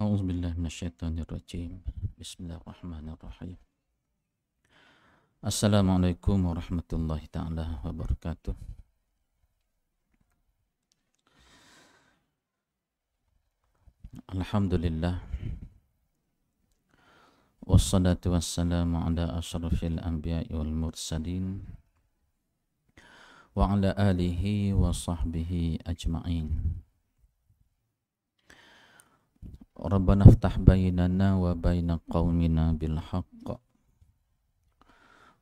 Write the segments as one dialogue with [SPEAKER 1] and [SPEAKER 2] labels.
[SPEAKER 1] أعوذ بالله من الشيطان الرجيم بسم الله الرحمن الرحيم السلام عليكم ورحمة الله تعالى وبركاته الحمد لله والصلاة والسلام على أشرف الأنبياء والمرسلين وعلى آله وصحبه أجمعين ربنا افتح بيننا وبين قومنا بالحق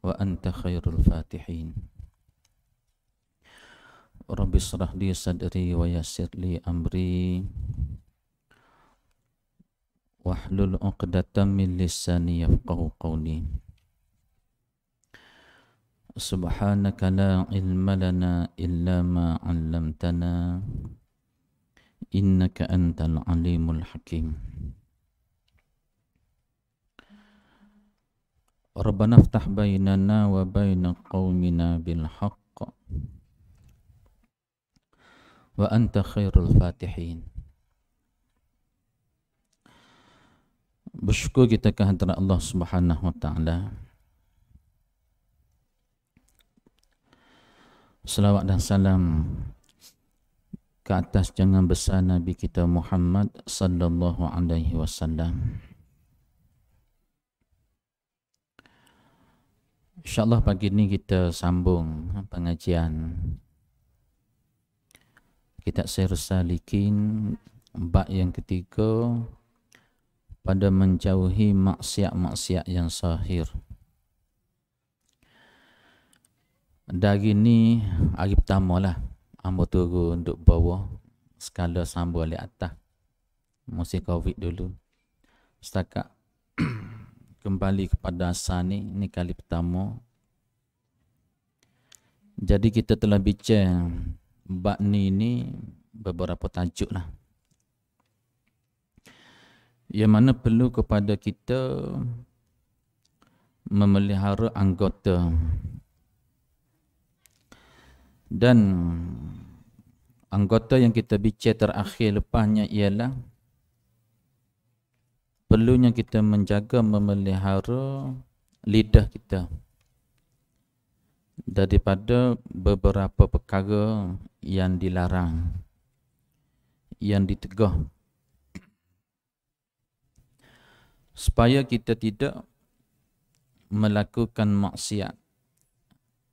[SPEAKER 1] وانت خير الفاتحين رب اشرح لي صدري ويسر لي امري واحلل عقدة من لساني يفقه قولي سبحانك لا علم لنا الا ما علمتنا innaka antal alimul hakim Rabbana ftah bainana wa baina qaumina bil haqq wa anta khairul fatihin Bersyukur kita kehadiran Allah Subhanahu wa taala Selawat dan salam ke atas jangan besar Nabi kita Muhammad sallallahu alaihi wasallam. InsyaAllah pagi ini kita sambung pengajian Kita Sir Salikin Bak yang ketiga Pada menjauhi maksiat-maksiat yang sahir Dari ini hari pertama lah Hamba turun untuk bawah Skala sambal di atas Musim covid dulu Setakat Kembali kepada asal ni Ini kali pertama Jadi kita telah bicara Bak ni ni Beberapa tajuk lah Yang mana perlu kepada kita Memelihara anggota dan anggota yang kita bicar terakhir lepasnya ialah perlunya kita menjaga memelihara lidah kita daripada beberapa perkara yang dilarang yang ditegah supaya kita tidak melakukan maksiat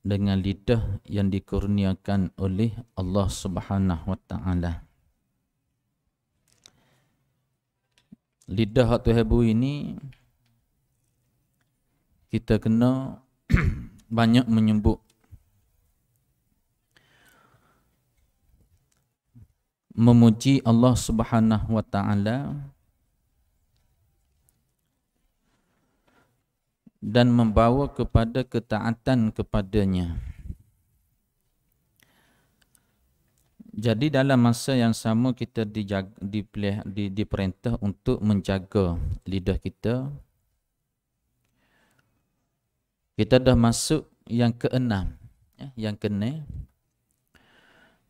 [SPEAKER 1] dengan lidah yang dikurniakan oleh Allah Subhanahu wa taala. Lidah atau hebu ini kita kena banyak menyembuh, memuji Allah Subhanahu wa taala dan membawa kepada ketaatan kepadanya. Jadi dalam masa yang sama kita dijaga, dipilih, di, diperintah untuk menjaga lidah kita. Kita dah masuk yang keenam, eh, yang kene,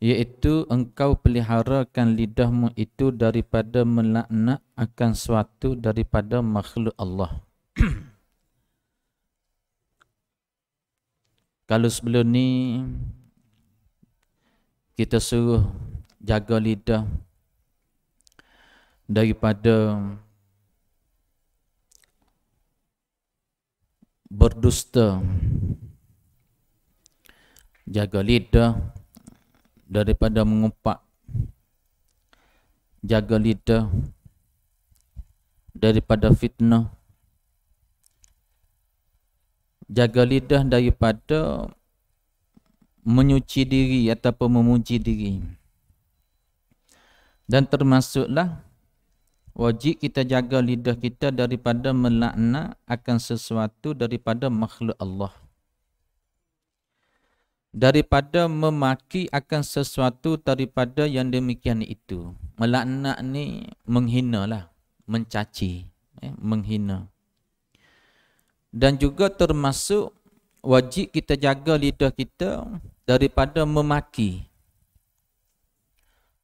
[SPEAKER 1] yaitu engkau peliharakan lidahmu itu daripada melaknat akan suatu daripada makhluk Allah. Kalau sebelum ni kita suruh jaga lidah daripada berdusta jaga lidah daripada mengumpat jaga lidah daripada fitnah jaga lidah daripada menyuci diri ataupun memuji diri. Dan termasuklah wajib kita jaga lidah kita daripada melaknat akan sesuatu daripada makhluk Allah. Daripada memaki akan sesuatu daripada yang demikian itu. Melaknat ni menghina lah. Mencaci. Eh, Menghina dan juga termasuk wajib kita jaga lidah kita daripada memaki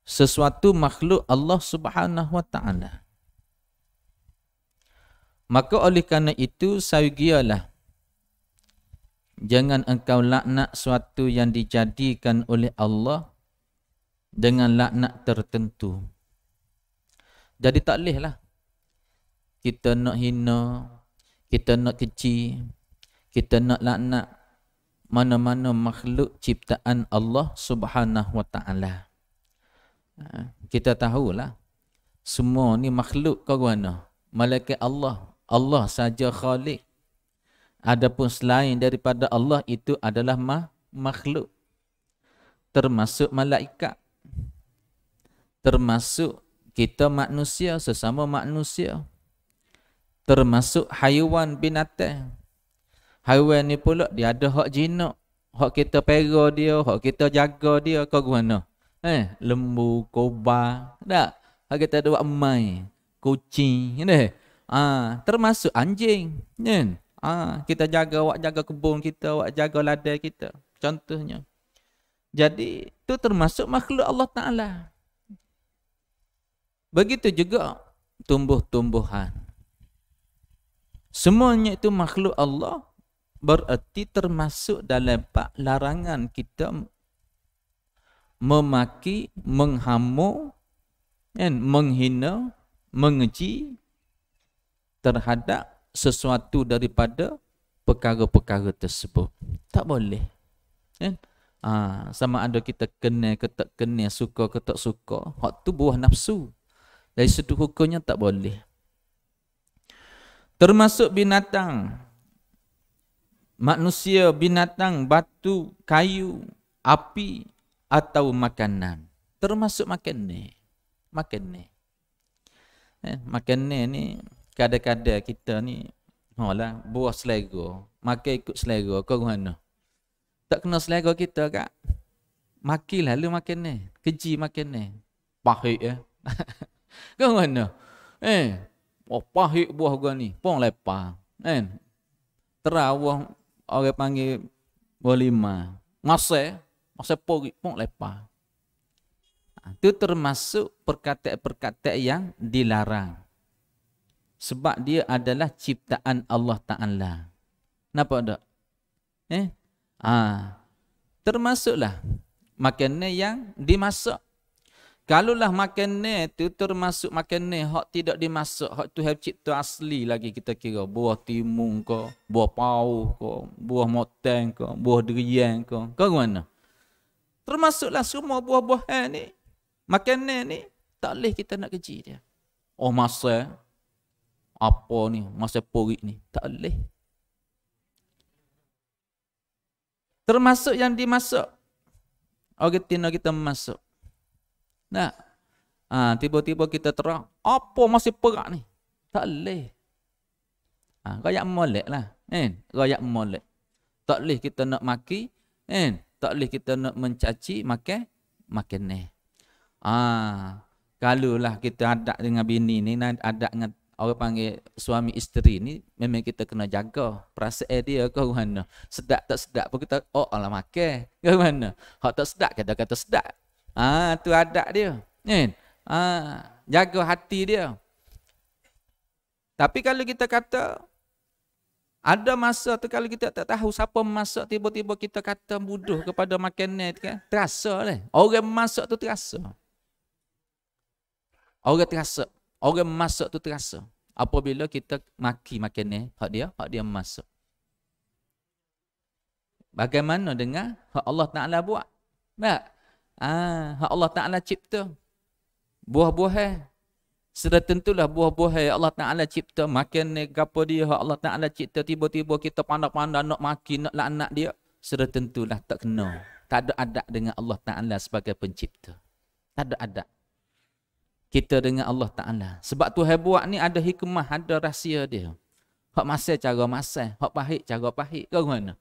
[SPEAKER 1] sesuatu makhluk Allah Subhanahu wa taala. Maka oleh kerana itu saugialah jangan engkau laknat sesuatu yang dijadikan oleh Allah dengan laknat tertentu. Jadi taklehlah kita nak hina kita nak kecil kita nak laknat mana-mana makhluk ciptaan Allah Subhanahu Wa Taala. Ha, kita tahulah semua ni makhluk ke mana? Malaikat Allah, Allah saja khalik. Adapun selain daripada Allah itu adalah makhluk. Termasuk malaikat. Termasuk kita manusia, sesama manusia termasuk haiwan binatang. Haiwan ni pula dia ada hak jinak. Hak kita pera dia, hak kita jaga dia ke guna. Eh, lembu, koba, tak? Hak kita ada buat mai, kucing, ini, Ah, ha, termasuk anjing, ni. Ah, ha, kita jaga, awak jaga kebun kita, awak jaga ladai kita. Contohnya. Jadi, itu termasuk makhluk Allah Ta'ala. Begitu juga tumbuh-tumbuhan. Semuanya itu makhluk Allah Berarti termasuk dalam pak larangan kita Memaki, menghamu, dan menghina, mengeji Terhadap sesuatu daripada perkara-perkara tersebut Tak boleh kan? Ha, sama ada kita kena ke tak kenal, suka ke tak suka Hak tu buah nafsu Dari sudut hukumnya tak boleh termasuk binatang manusia binatang batu kayu api atau makanan termasuk makan ni makan ni eh, makan ni ni kadang-kadang kita ni Oh buah selera Makan ikut selera kau mana Tak kena selera kita kak Makin lah lu makan ni Keji makan ni Pahit ya eh? Kau mana Eh Oh pahit buah gua ni, pun lepa. Nen kan? Terawah orang panggil buah lima. Masa, masa pori pun lepa. Itu ha, termasuk perkata- perkata yang dilarang. Sebab dia adalah ciptaan Allah Ta'ala. Napa tak? Eh? ah Termasuklah makanan yang dimasak Kalaulah makan ni tu termasuk makan ni hak tidak dimasuk hak tu tu asli lagi kita kira buah timun ke buah pau ke buah moten ke buah durian ke ke mana termasuklah semua buah-buahan ni makan ni tak boleh kita nak keji dia oh masa apa ni masa porik ni tak boleh termasuk yang dimasuk orang kita masuk Nah. Ha, tiba-tiba kita terang, apa masih perak ni? Tak leh. Ha, ah, rakyat molek lah. Eh, kan? gaya molek. Tak leh kita nak maki, eh, tak leh kita nak mencaci, makan, makan ni. Ha, ah, kalau lah kita adat dengan bini ni, adat dengan orang panggil suami isteri ni, memang kita kena jaga perasaan dia ke mana. Sedap tak sedap pun kita, oh Allah makan ke mana. Hak tak sedap, kita kata sedap. Ah ha, tu adab dia. Kan? Ha, jaga hati dia. Tapi kalau kita kata ada masa tu kalau kita tak tahu siapa masuk tiba-tiba kita kata bodoh kepada makanan tu kan terasa lah. Orang masuk tu terasa. Orang terasa. Orang masuk tu terasa. Apabila kita maki makanan hak dia, hak dia masuk. Bagaimana dengan hak Allah Taala buat? Nah, Ah, Allah Ta'ala cipta buah-buahan. Sudah tentulah buah-buahan Allah Ta'ala cipta Makin ni gapa dia Allah Ta'ala cipta tiba-tiba kita pandang-pandang nak makin nak anak dia sudah tentulah tak kena tak ada adab dengan Allah Ta'ala sebagai pencipta tak ada adab kita dengan Allah Ta'ala sebab tu hai buat ni ada hikmah ada rahsia dia hak masai cara masai, hak pahit cara pahit Kau mana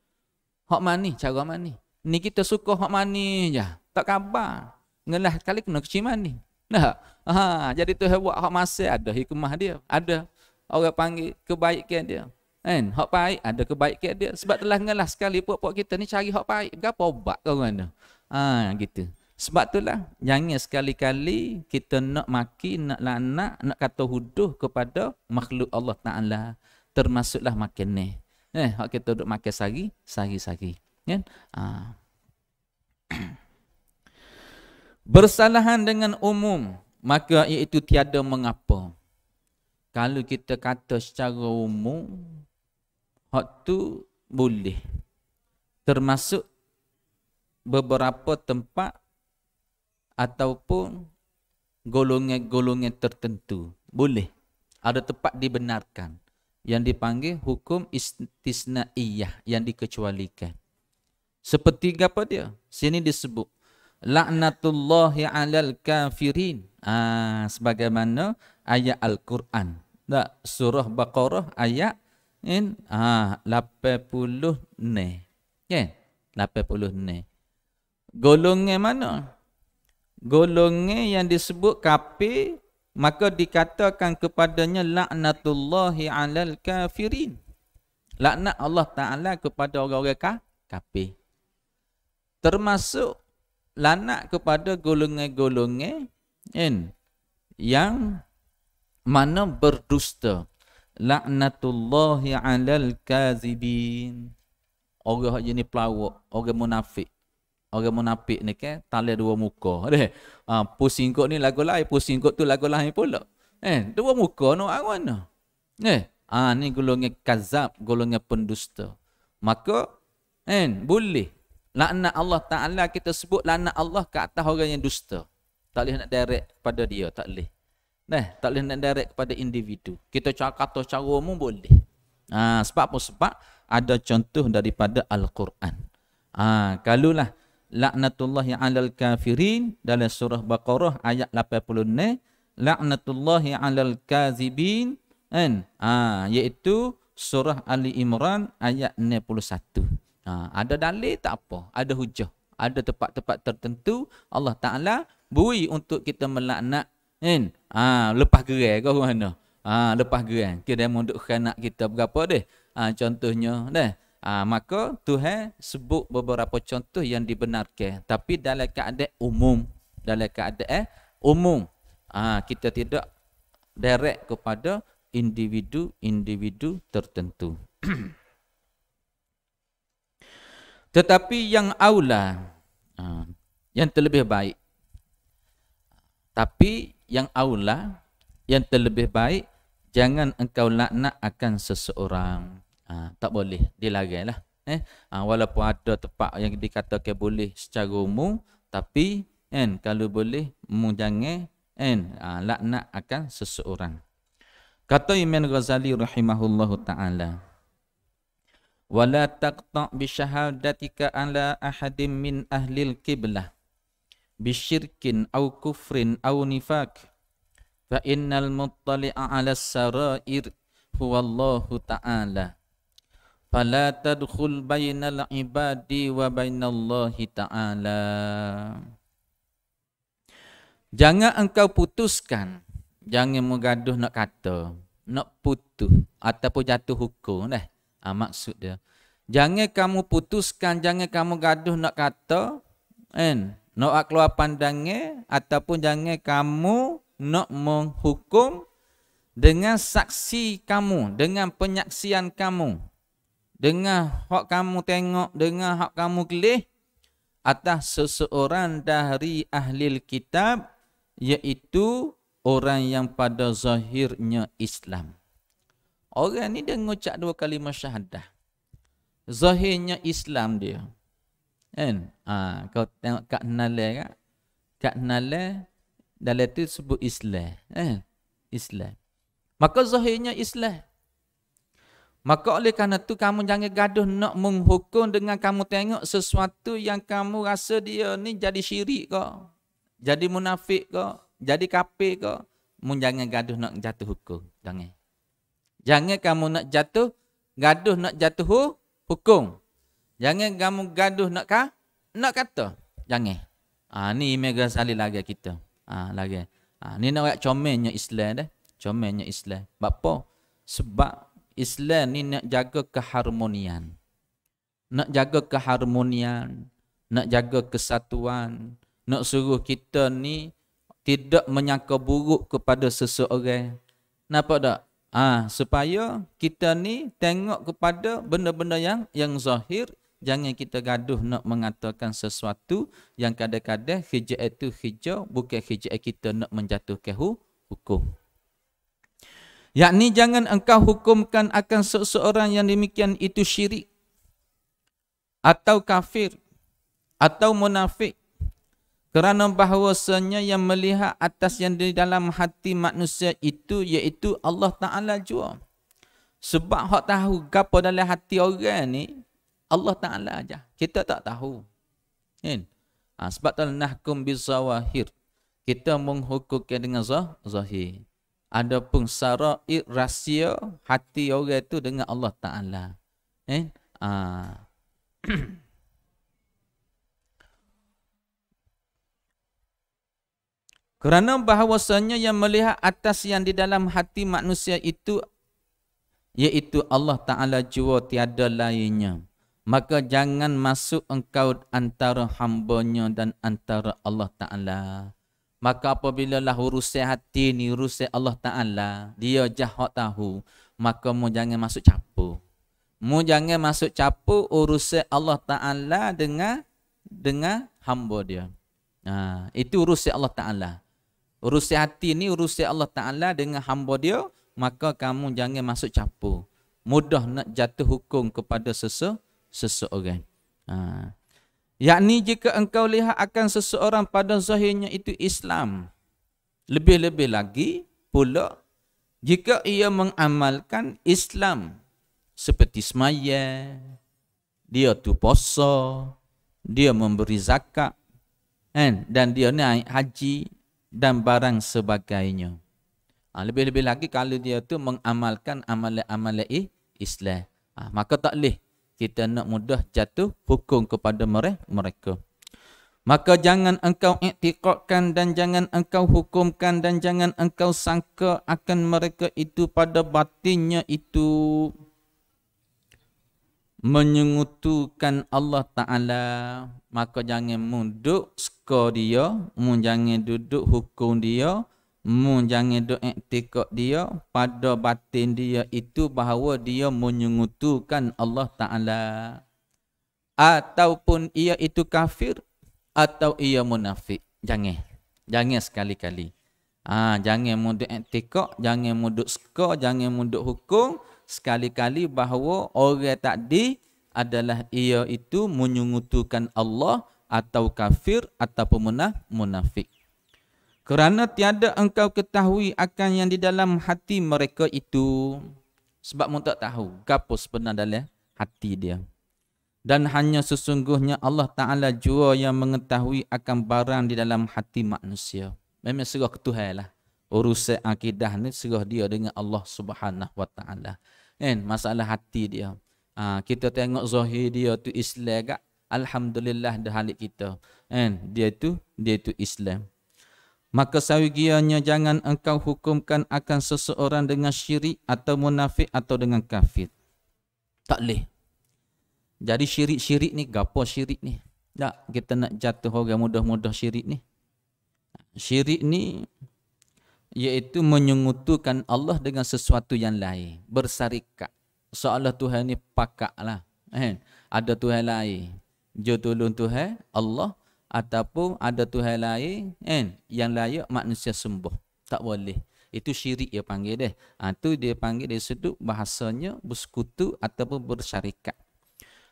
[SPEAKER 1] hak mani cara mani. ni kita suka hak mani, je tak khabar. Ngelah kali kena keciman ni. Nah, ha, jadi tu buat hak masa ada hikmah dia, ada orang panggil kebaikan dia. Kan? Hak baik ada kebaikan dia sebab telah ngelah sekali puak-puak kita ni cari hak baik, berapa obat kau mana. Ha, gitu. Sebab itulah jangan sekali-kali kita nak maki, nak lanak, nak kata huduh kepada makhluk Allah Taala termasuklah makin ni. Eh, hak kita duduk makan sehari, sehari-sehari. Kan? Ha bersalahan dengan umum maka iaitu tiada mengapa kalau kita kata secara umum hak tu boleh termasuk beberapa tempat ataupun golongan-golongan tertentu boleh ada tempat dibenarkan yang dipanggil hukum istisnaiyah yang dikecualikan seperti apa dia sini disebut la'natullahi 'alal kafirin. Ah ha, sebagaimana ayat Al-Quran. Dak surah Baqarah ayat in ah ha, 80 ne. Yeah, 80 ne. Golongnya mana? Golongnya yang disebut kafir maka dikatakan kepadanya la'natullahi 'alal kafirin. Laknat Allah Taala kepada orang-orang kafir. Termasuk lanak kepada golongan-golongan yang mana berdusta laknatullahi alal kazibin orang yang jenis pelawak orang munafik orang munafik ni kan tali dua muka deh ah pusing kot ni lagu lain pusing kot tu lagu lain pula eh dua muka no awan no eh ah ni golongan kazab golongan pendusta maka eh boleh Laknat Allah Ta'ala kita sebut laknat Allah ke atas orang yang dusta. Tak boleh nak direct kepada dia, tak boleh. Nah, tak boleh nak direct kepada individu. Kita cakap kata cara pun boleh. Ha, sebab apa? Sebab ada contoh daripada Al-Quran. Ha, kalulah laknatullah yang alal kafirin dalam surah Baqarah ayat 86. Laknatullah yang alal kazibin. Kan? Ha, iaitu surah Ali Imran ayat 91. Ha, ada dalil tak apa, ada hujah, ada tempat-tempat tertentu Allah Taala bui untuk kita melaknat kan. Ha, lepas gerai ke mana? Ha, lepas gerai. Kira munduk khanak kita berapa deh? Ha, contohnya deh. Ha, maka Tuhan sebut beberapa contoh yang dibenarkan tapi dalam keadaan umum dalam keadaan eh, umum ha, kita tidak direct kepada individu-individu tertentu. Tetapi yang aula ha, yang terlebih baik. Tapi yang aula yang terlebih baik jangan engkau nak nak akan seseorang. Ha, tak boleh dilarilah. Eh, ha, walaupun ada tempat yang dikatakan boleh secara umum tapi kan kalau boleh mu jangan kan ha, laknat akan seseorang. Kata Imam Ghazali rahimahullahu taala wala taqta bi syahadatika ala ahadin min ahlil qiblah bi syirkin aw kufrin aw nifaq fa innal muttali'a ala sarair huwa Allah ta'ala fala tadkhul bainal ibadi wa bainallahi ta'ala jangan engkau putuskan jangan mengaduh nak kata nak putus ataupun jatuh hukum dah ha, maksud dia jangan kamu putuskan jangan kamu gaduh nak kata kan nak keluar pandangan ataupun jangan kamu nak menghukum dengan saksi kamu dengan penyaksian kamu dengan hak kamu tengok dengan hak kamu kelih atas seseorang dari ahli kitab iaitu orang yang pada zahirnya Islam. Orang ni dia mengucap dua kalimah syahadah. Zahirnya Islam dia. Kan? Ha, kau tengok Kak Nale kan? Ya? Kak Nale dalam tu sebut Islam. Eh, ya? Islam. Maka zahirnya Islam. Maka oleh kerana tu kamu jangan gaduh nak menghukum dengan kamu tengok sesuatu yang kamu rasa dia ni jadi syirik kau. Jadi munafik kau. Jadi kafir kau. Mun jangan gaduh nak jatuh hukum. Jangan. Jangan kamu nak jatuh, gaduh nak jatuh hukum. Jangan kamu gaduh nak ka, nak kata. Jangan. Ah ni Mega Salih lagi kita. Ah lagi. Ah ni nak comelnya Islam dah. Comelnya Islam. Sebab Sebab Islam ni nak jaga keharmonian. Nak jaga keharmonian. Nak jaga kesatuan. Nak suruh kita ni tidak menyangka buruk kepada seseorang. Nampak tak? Ah ha, supaya kita ni tengok kepada benda-benda yang yang zahir jangan kita gaduh nak mengatakan sesuatu yang kadang-kadang hijau itu hijau bukan hijau kita nak menjatuhkan hukum. Yakni jangan engkau hukumkan akan seseorang yang demikian itu syirik atau kafir atau munafik kerana bahawasanya yang melihat atas yang di dalam hati manusia itu iaitu Allah Ta'ala jua. Sebab hak tahu apa dalam hati orang ni, Allah Ta'ala aja. Kita tak tahu. Kan? Ha, sebab tu nahkum bisawahir. Kita menghukumkan dengan zah, zahir. Ada pun sara'id rahsia hati orang itu dengan Allah Ta'ala. Eh? Ha. Kerana bahawasanya yang melihat atas yang di dalam hati manusia itu iaitu Allah Ta'ala jua tiada lainnya. Maka jangan masuk engkau antara hambanya dan antara Allah Ta'ala. Maka apabila lah urusai hati ni, urusai Allah Ta'ala, dia jahat tahu, maka mu jangan masuk capu. Mu jangan masuk capur urusai Allah Ta'ala dengan dengan hamba dia. Nah, ha, itu urusai Allah Ta'ala urusi hati ni urusi Allah Ta'ala dengan hamba dia, maka kamu jangan masuk campur. Mudah nak jatuh hukum kepada sesu, seseorang. Ha. Yakni jika engkau lihat akan seseorang pada zahirnya itu Islam. Lebih-lebih lagi pula, jika ia mengamalkan Islam seperti semaya, dia tu posa, dia memberi zakat, kan? dan dia naik haji, dan barang sebagainya. Ha, lebih-lebih lagi kalau dia tu mengamalkan amalan-amalan Islam. Ha, maka tak boleh kita nak mudah jatuh hukum kepada mereka. Maka jangan engkau iktiqatkan dan jangan engkau hukumkan dan jangan engkau sangka akan mereka itu pada batinnya itu menyengutukan Allah Ta'ala maka jangan munduk suka dia mun jangan duduk hukum dia mun jangan duduk iktikad dia pada batin dia itu bahawa dia menyungutukan Allah Ta'ala ataupun ia itu kafir atau ia munafik jangan jangan sekali-kali ah ha, jangan munduk iktikad jangan munduk suka jangan munduk hukum sekali-kali bahawa orang tak di adalah ia itu menyungutukan Allah atau kafir atau pemenah munafik. Kerana tiada engkau ketahui akan yang di dalam hati mereka itu. Sebab mu tak tahu. Gapa sebenarnya dalam hati dia. Dan hanya sesungguhnya Allah Ta'ala jua yang mengetahui akan barang di dalam hati manusia. Memang serah ketuhai lah. Urusan akidah ni serah dia dengan Allah Subhanahu Wa Ta'ala. Kan? Masalah hati dia. Ha, kita tengok zahir dia tu Islam gak. Alhamdulillah dah halik kita. Kan? Dia tu dia tu Islam. Maka sawigianya jangan engkau hukumkan akan seseorang dengan syirik atau munafik atau dengan kafir. Tak boleh. Jadi syirik-syirik ni, gapo syirik ni? Tak, kita nak jatuh orang mudah-mudah syirik ni. Syirik ni iaitu menyengutukan Allah dengan sesuatu yang lain. Bersarikat seolah Tuhan ni pakak lah. Eh? Ada Tuhan lain. Jo tolong Tuhan Allah ataupun ada Tuhan lain eh? yang layak manusia sembuh. Tak boleh. Itu syirik dia panggil deh. Ha, tu dia panggil dia sudut bahasanya bersekutu ataupun bersyarikat.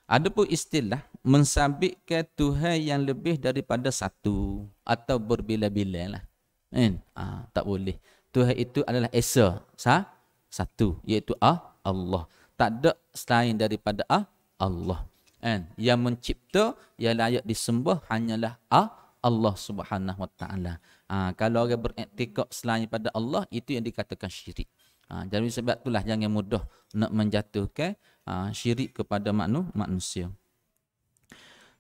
[SPEAKER 1] Ada pun istilah mensabitkan Tuhan yang lebih daripada satu atau berbila-bila lah. Eh? Ha, tak boleh. Tuhan itu adalah Esa. Sa? Satu. Iaitu ah, Allah tak ada selain daripada ah, Allah. And Yang mencipta, yang layak disembah hanyalah ah, Allah Subhanahu Wa Taala. Ha, kalau orang beriktikad selain daripada Allah, itu yang dikatakan syirik. Ha, jadi sebab itulah jangan mudah nak menjatuhkan ha, syirik kepada maknu, manusia.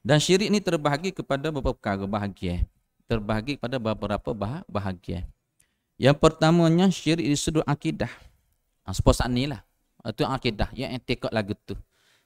[SPEAKER 1] Dan syirik ini terbahagi kepada beberapa perkara bahagia. Terbahagi kepada beberapa bah bahagia. Yang pertamanya syirik di sudut akidah. Ha, Sepuluh saat ni lah. Itu ah, akidah ya, yang etikok lagu tu.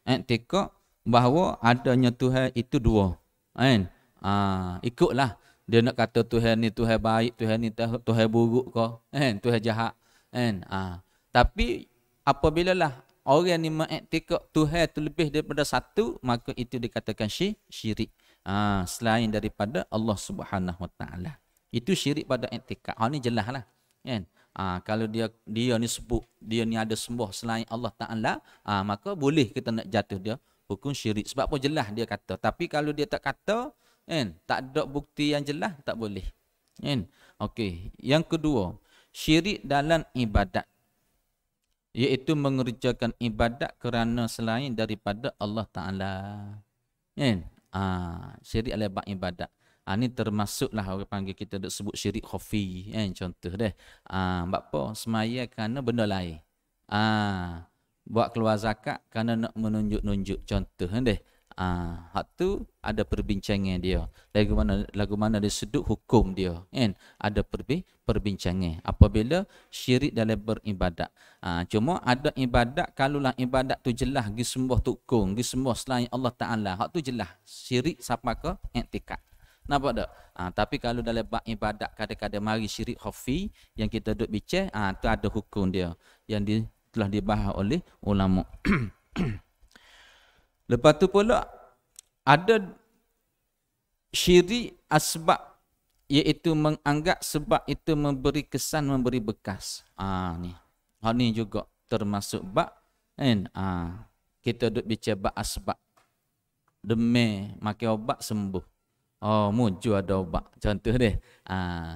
[SPEAKER 1] Etikok eh, bahawa adanya Tuhan itu dua. Kan? Ah, ikutlah dia nak kata Tuhan ni Tuhan baik, Tuhan ni Tuhan buruk ke? Kan? Tuhan jahat. Kan? Ah. Tapi apabila lah orang ni mengetikok eh, Tuhan tu lebih daripada satu, maka itu dikatakan syirik. Ah, selain daripada Allah Subhanahu Wa Taala. Itu syirik pada etikok. Eh, ha ah, ni jelaslah. Kan? Ha, kalau dia dia ni sebut dia ni ada sembah selain Allah Taala, ha, maka boleh kita nak jatuh dia hukum syirik. Sebab apa jelas dia kata. Tapi kalau dia tak kata, kan, tak ada bukti yang jelas, tak boleh. Kan? Okey, yang kedua, syirik dalam ibadat. Iaitu mengerjakan ibadat kerana selain daripada Allah Taala. Kan? Ha, syirik adalah ibadat. Ha, ni termasuklah orang panggil kita duk sebut syirik khafi kan eh, contoh deh. Ah ha, apa semaya kerana benda lain. ha, buat keluar zakat kerana nak menunjuk-nunjuk contoh deh. ha, hak tu ada perbincangan dia. Lagu mana lagu mana dia sudut hukum dia kan ada perbi perbincangan apabila syirik dalam beribadat. ha, cuma ada ibadat kalaulah ibadat tu jelas gi sembah tukung, gi sembah selain Allah Taala. Hak tu jelas syirik siapa ke? Etikat. Nampak tak? Ha, tapi kalau dalam bab ibadat kadang-kadang mari syirik khafi yang kita duk bincang, ha, tu ada hukum dia yang di, telah dibahas oleh ulama. Lepas tu pula ada syirik asbab iaitu menganggap sebab itu memberi kesan memberi bekas. Ah ha, ni. Ha ni juga termasuk bab kan? Ha, kita duk bincang bab asbab demi makan obat sembuh. Oh, muncul ada obat. Contoh dia. Ha.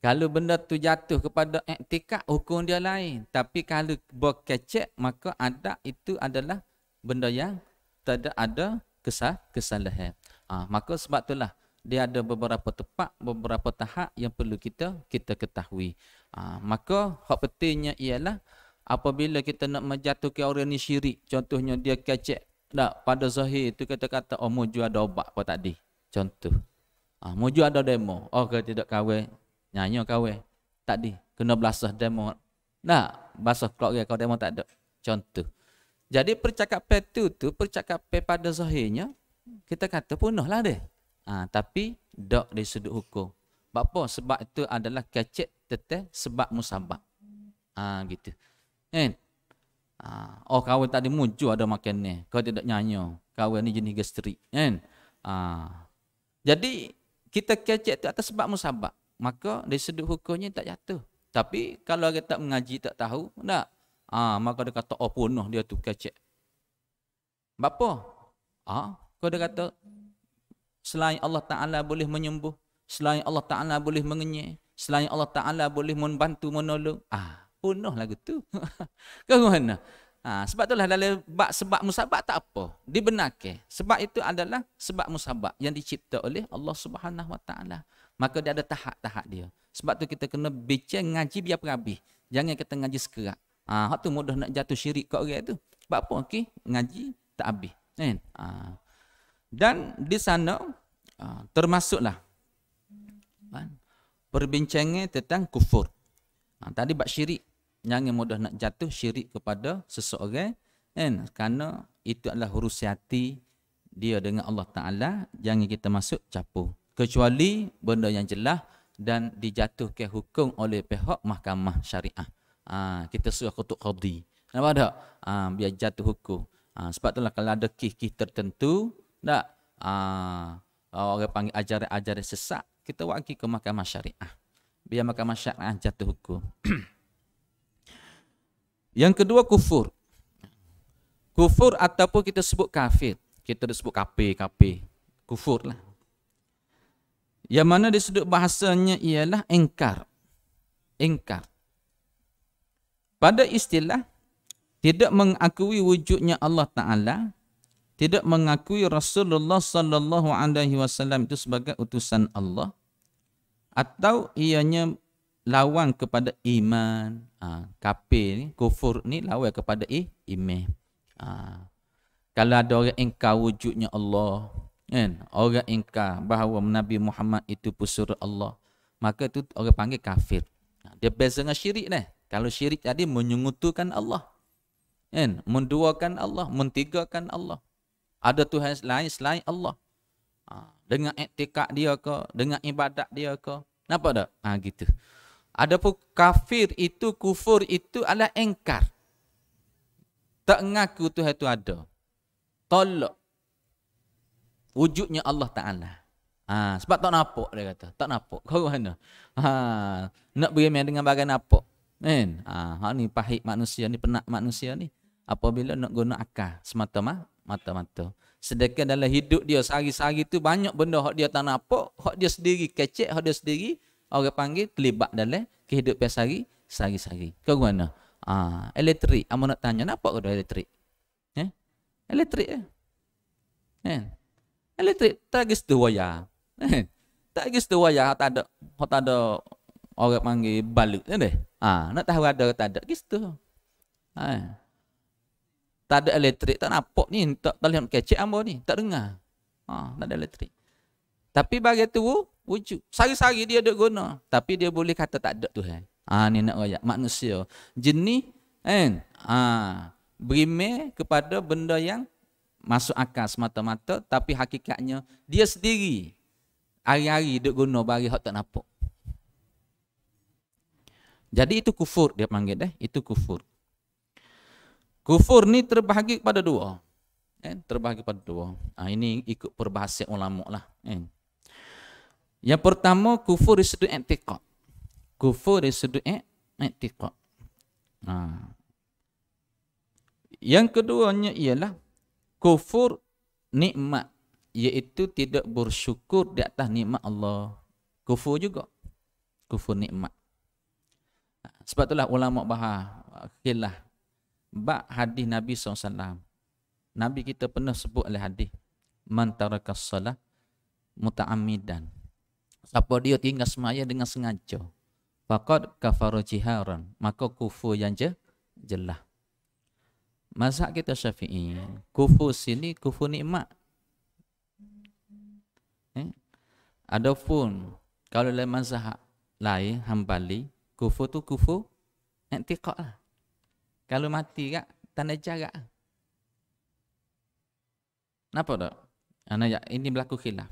[SPEAKER 1] Kalau benda tu jatuh kepada etikat, hukum dia lain. Tapi kalau berkecek, maka ada itu adalah benda yang tidak ada kesah kesalahan. Ha. maka sebab itulah dia ada beberapa tempat, beberapa tahap yang perlu kita kita ketahui. Ha. maka hak pentingnya ialah apabila kita nak menjatuhkan orang ni syirik, contohnya dia kecek. Tak, pada zahir itu kata-kata, oh, mu jual ada obat apa tadi. Contoh. Ah, mujur ada demo. Oh, kalau tidak kahwin, nyanyi kahwin. Tak di. Kena belasah demo. Nak, basah keluarga kau demo tak ada. Contoh. Jadi percakapan itu tu, percakapan pada zahirnya, kita kata punah lah dia. Ah, tapi, dok dari sudut hukum. Bapa sebab itu adalah kecek tetes sebab musabak. Ah, gitu. Kan? Ah, oh, kawan tadi muncul ada makan ni. Kau tidak nyanyi. Kawan ni jenis gastrik. Kan? Ah, jadi kita kecek tu atas sebab musabak, Maka dari sudut hukumnya tak jatuh. Tapi kalau kita tak mengaji tak tahu, tak. Ha, maka dia kata oh punah dia tu kecek. Bapa? ha, ah, kau dia kata selain Allah Taala boleh menyembuh, selain Allah Taala boleh mengenyek, selain Allah Taala boleh membantu menolong. Ah, ha, punah lagu tu. Kau mana? Ha, sebab itulah dalam sebab musabak tak apa. Dibenarkan. Sebab itu adalah sebab musabak yang dicipta oleh Allah Subhanahu Wa Taala. Maka dia ada tahap-tahap dia. Sebab tu kita kena baca ngaji biar perhabis. Jangan kita ngaji sekerak. Ha, hak tu mudah nak jatuh syirik kat orang tu. Sebab apa? Okey, ngaji tak habis. Kan? Ha. Dan di sana ha, termasuklah ha, perbincangan tentang kufur. Ha, tadi bab syirik jangan mudah nak jatuh syirik kepada seseorang kan kerana itu adalah urus hati dia dengan Allah Taala jangan kita masuk capu, kecuali benda yang jelas dan dijatuhkan hukum oleh pihak mahkamah syariah ha, kita suruh kutuk qadi kenapa tak ha, biar jatuh hukum ha, sebab itulah kalau ada kih-kih tertentu tak ha, orang panggil ajaran-ajaran sesat kita wakil ke mahkamah syariah biar mahkamah syariah jatuh hukum Yang kedua kufur. Kufur ataupun kita sebut kafir. Kita sebut kafir, kafir. Kufur lah. Yang mana di sudut bahasanya ialah engkar. Engkar. Pada istilah, tidak mengakui wujudnya Allah Ta'ala, tidak mengakui Rasulullah sallallahu alaihi wasallam itu sebagai utusan Allah atau ianya lawan kepada iman ha, kafir ni kufur ni lawan kepada eh, iman ha, kalau ada orang engkau wujudnya Allah kan orang engkau bahawa Nabi Muhammad itu pusur Allah maka tu orang panggil kafir ha, dia beza dengan syirik ni kalau syirik tadi menyungutukan Allah kan menduakan Allah mentigakan Allah ada Tuhan lain selain Allah ha, dengan etika dia ke dengan ibadat dia ke Nampak tak? Ha, gitu. Adapun kafir itu, kufur itu adalah engkar. Tak mengaku Tuhan itu ada. Tolak. Wujudnya Allah Ta'ala. Ha, sebab tak nampak dia kata. Tak nampak. Kau mana? Ha, nak bermain dengan bagian nampak. Kan? Ha, ha, ni pahit manusia ni, penat manusia ni. Apabila nak guna akal semata-mata. mata, -mata. Sedangkan dalam hidup dia sehari-hari tu banyak benda hak dia tak nampak, hak dia sendiri kecek, hak dia sendiri orang panggil terlibat dalam kehidupan sehari sehari-hari. Ke mana? Ha, ah, elektrik. Amun nak tanya, nampak ke elektrik? Eh? Elektrik eh? eh? Elektrik tak lagi setu wayar. Eh? Tak lagi setu wayar, tak ada. Kalau tak ada orang panggil balut. Eh, deh. Ah, nak tahu ada tak ada, lagi setu. Ha, eh? Tak ada elektrik, tak nampak ni. Tak, tak lihat kecek ambo ni, tak dengar. Ha, tak ada elektrik. Tapi bagi tu, wujud. Sari-sari dia ada guna. Tapi dia boleh kata tak ada Tuhan. Ha, ni nak raya. Manusia. Jenis. Kan? Ha, ah, berime kepada benda yang masuk akal semata-mata. Tapi hakikatnya dia sendiri. Hari-hari dia guna bagi hak tak nampak. Jadi itu kufur dia panggil deh. Itu kufur. Kufur ni terbahagi kepada dua. Kan? Terbahagi kepada dua. Ha, ini ikut perbahasa ulama lah. Kan? Yang pertama kufur dari sudut etikot. Kufur dari sudut etikot. Ha. Yang keduanya ialah kufur nikmat iaitu tidak bersyukur di atas nikmat Allah. Kufur juga. Kufur nikmat. Ha, sebab itulah ulama bahas khilaf bab hadis Nabi SAW. Nabi kita pernah sebut oleh hadis man taraka salat muta'ammidan Siapa dia tinggal semaya dengan sengaja. Fakat kafaru jiharan. Maka kufu yang je, jelah. Mazhab kita syafi'i. Kufu sini, kufu nikmat. Eh? adapun kalau dalam mazhab lain, hambali, kufu tu kufu, entiqat lah. Kalau mati kak, tanda jaga. Kenapa tak? Anak ini berlaku khilaf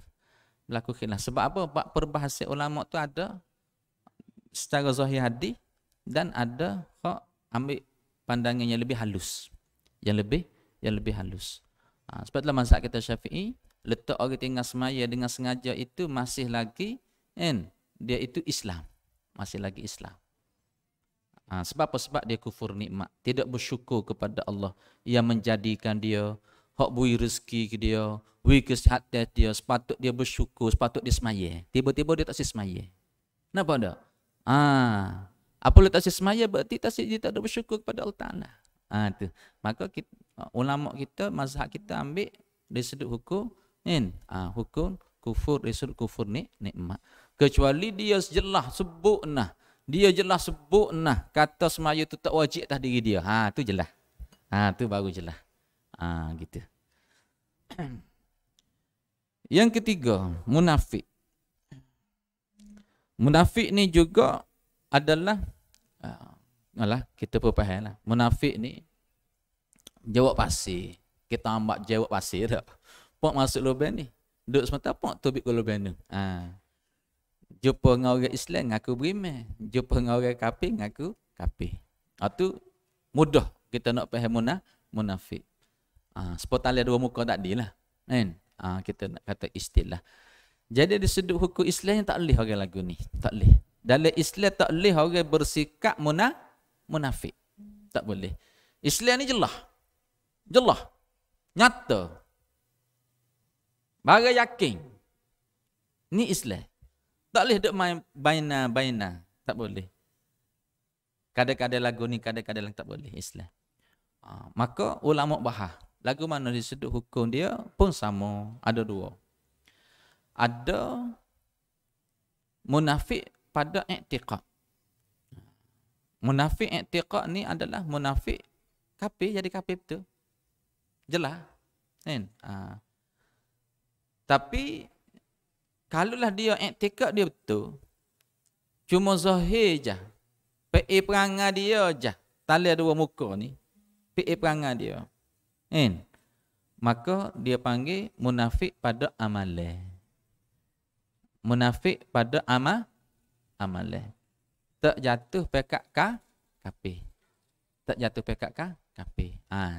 [SPEAKER 1] berlaku khilaf. Sebab apa? Bab perbahasan ulama tu ada secara zahir hadis dan ada kok ambil pandangan yang lebih halus. Yang lebih yang lebih halus. Ha, sebab dalam mazhab kita Syafi'i letak orang tinggal semaya dengan sengaja itu masih lagi kan dia itu Islam. Masih lagi Islam. Ha, sebab apa? Sebab dia kufur nikmat. Tidak bersyukur kepada Allah yang menjadikan dia hak bui rezeki ke dia, we kesihatan dia, sepatut dia bersyukur, sepatut dia semaya. Tiba-tiba dia tak si semaya. Kenapa tak? Ah, apa dia tak si semaya berarti tak si, dia tak ada bersyukur kepada Allah Ta'ala. Ah, Maka kita, ulama kita, mazhab kita ambil dari sudut hukum, in, ah, ha, hukum kufur, dari sudut kufur ni, nikmat. Kecuali dia sejelah sebut nah. Dia jelas sebut nah. Kata semaya tu tak wajib atas diri dia. Ha, tu jelas. Ha, tu baru jelah. Ha, gitu. 嗯。Yang ketiga, munafik. Munafik ni juga adalah ah, alah kita pun lah. Munafik ni jawab pasir. Kita ambak jawab pasir dah. Pak masuk lubang ni. Duduk semata pak tu bit lubang ni. Ha. Jumpa dengan orang Islam ngaku beriman. Jumpa dengan orang kafir aku kafir. Ha tu mudah kita nak faham munafik. Ha, sepotalnya dua muka tak dilah. Kan? Eh? ha, kita nak kata istilah. Jadi di sudut hukum Islam yang tak boleh orang lagu ni. Tak boleh. Dalam Islam tak boleh orang bersikap muna, munafik. Tak boleh. Islam ni jelah. Jelah. Nyata. Baga yakin. Ni Islam. Tak boleh duk main baina-baina. Tak boleh. Kadang-kadang lagu ni, kadang-kadang lagu tak boleh Islam. Ha, maka ulama bahas lagu mana di sudut hukum dia pun sama ada dua ada munafik pada i'tiqad munafik i'tiqad ni adalah munafik kafir jadi kafir tu jelas kan ha. tapi kalaulah dia i'tiqad dia betul cuma zahir je pe perangai dia je tali dua muka ni pe perangai dia Kan? Maka dia panggil munafik pada amale. Munafik pada ama amale. Tak jatuh pekat ka kapi. Tak jatuh pekat ka Ah,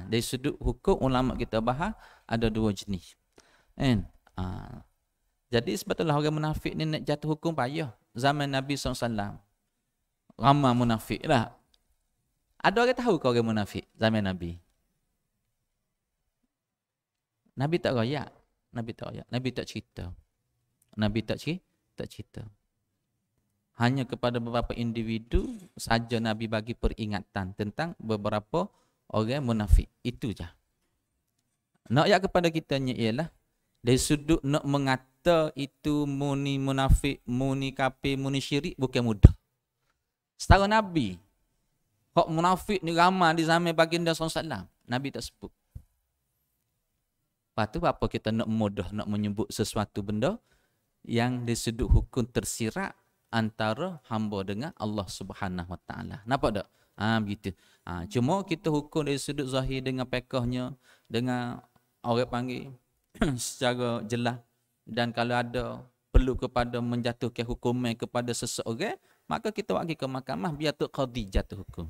[SPEAKER 1] Ha, dari sudut hukum ulama kita bahas ada dua jenis. Kan? Ha. Jadi sebetulnya orang munafik ni nak jatuh hukum payah zaman Nabi SAW. Ramai munafik lah. Ada orang tahu kau orang munafik zaman Nabi? Nabi tak raya. Nabi tak raya. Nabi tak cerita. Nabi tak cerita. Tak cerita. Hanya kepada beberapa individu saja Nabi bagi peringatan tentang beberapa orang munafik. Itu je. Nak ayat kepada kita ni ialah dari sudut nak mengata itu muni munafik, muni kafir, muni syirik bukan mudah. Setara Nabi, kok munafik ni ramah di zaman baginda SAW. Nabi tak sebut. Lepas tu apa kita nak mudah nak menyebut sesuatu benda yang disebut hukum tersirat antara hamba dengan Allah Subhanahu Wa Taala. Nampak tak? Ha begitu. Ha, cuma kita hukum dari sudut zahir dengan pekahnya dengan orang panggil secara jelas dan kalau ada perlu kepada menjatuhkan hukuman kepada seseorang maka kita pergi ke mahkamah biar tu qadi jatuh hukum.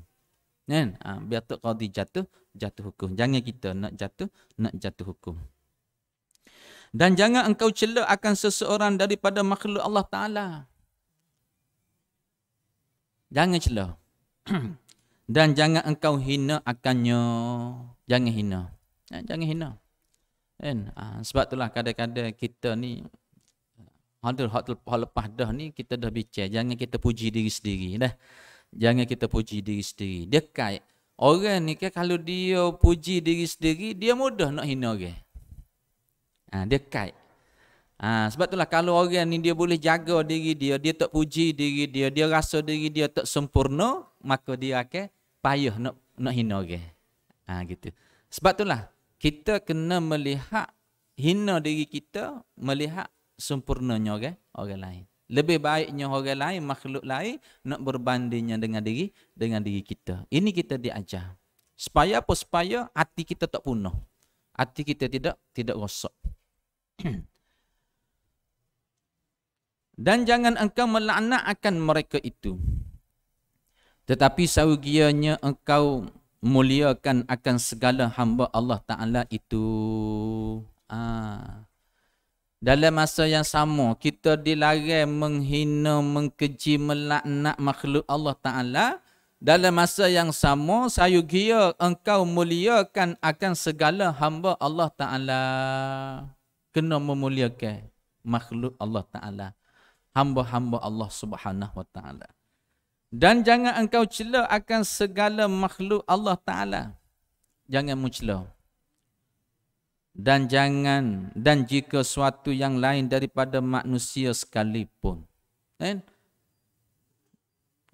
[SPEAKER 1] Kan? Ha, biar tu qadi jatuh jatuh hukum. Jangan kita nak jatuh nak jatuh hukum. Dan jangan engkau cela akan seseorang daripada makhluk Allah Ta'ala. Jangan cela. Dan jangan engkau hina akannya. Jangan hina. Eh, jangan hina. Kan? Ah, sebab itulah kadang-kadang kita ni hadir hak lepas dah ni kita dah bincang jangan kita puji diri sendiri dah. Jangan kita puji diri sendiri. Dia kait. Orang ni kalau dia puji diri sendiri, dia mudah nak hina orang ha, Dia kait ha, Sebab itulah kalau orang ni dia boleh jaga diri dia Dia tak puji diri dia Dia rasa diri dia tak sempurna Maka dia akan payah nak, nak hina orang ha, gitu. Sebab itulah kita kena melihat hina diri kita Melihat sempurnanya orang, orang lain lebih baiknya orang lain, makhluk lain nak berbandingnya dengan diri dengan diri kita. Ini kita diajar. Supaya apa? Supaya hati kita tak punah. Hati kita tidak tidak rosak. Dan jangan engkau melaknat mereka itu. Tetapi saugianya engkau muliakan akan segala hamba Allah Ta'ala itu. Ha. Dalam masa yang sama, kita dilarang menghina, mengkeji, melaknat makhluk Allah Ta'ala. Dalam masa yang sama, saugia engkau muliakan akan segala hamba Allah Ta'ala kena memuliakan makhluk Allah Taala hamba-hamba Allah Subhanahu Wa Taala dan jangan engkau cela akan segala makhluk Allah Taala jangan mencela dan jangan dan jika suatu yang lain daripada manusia sekalipun kan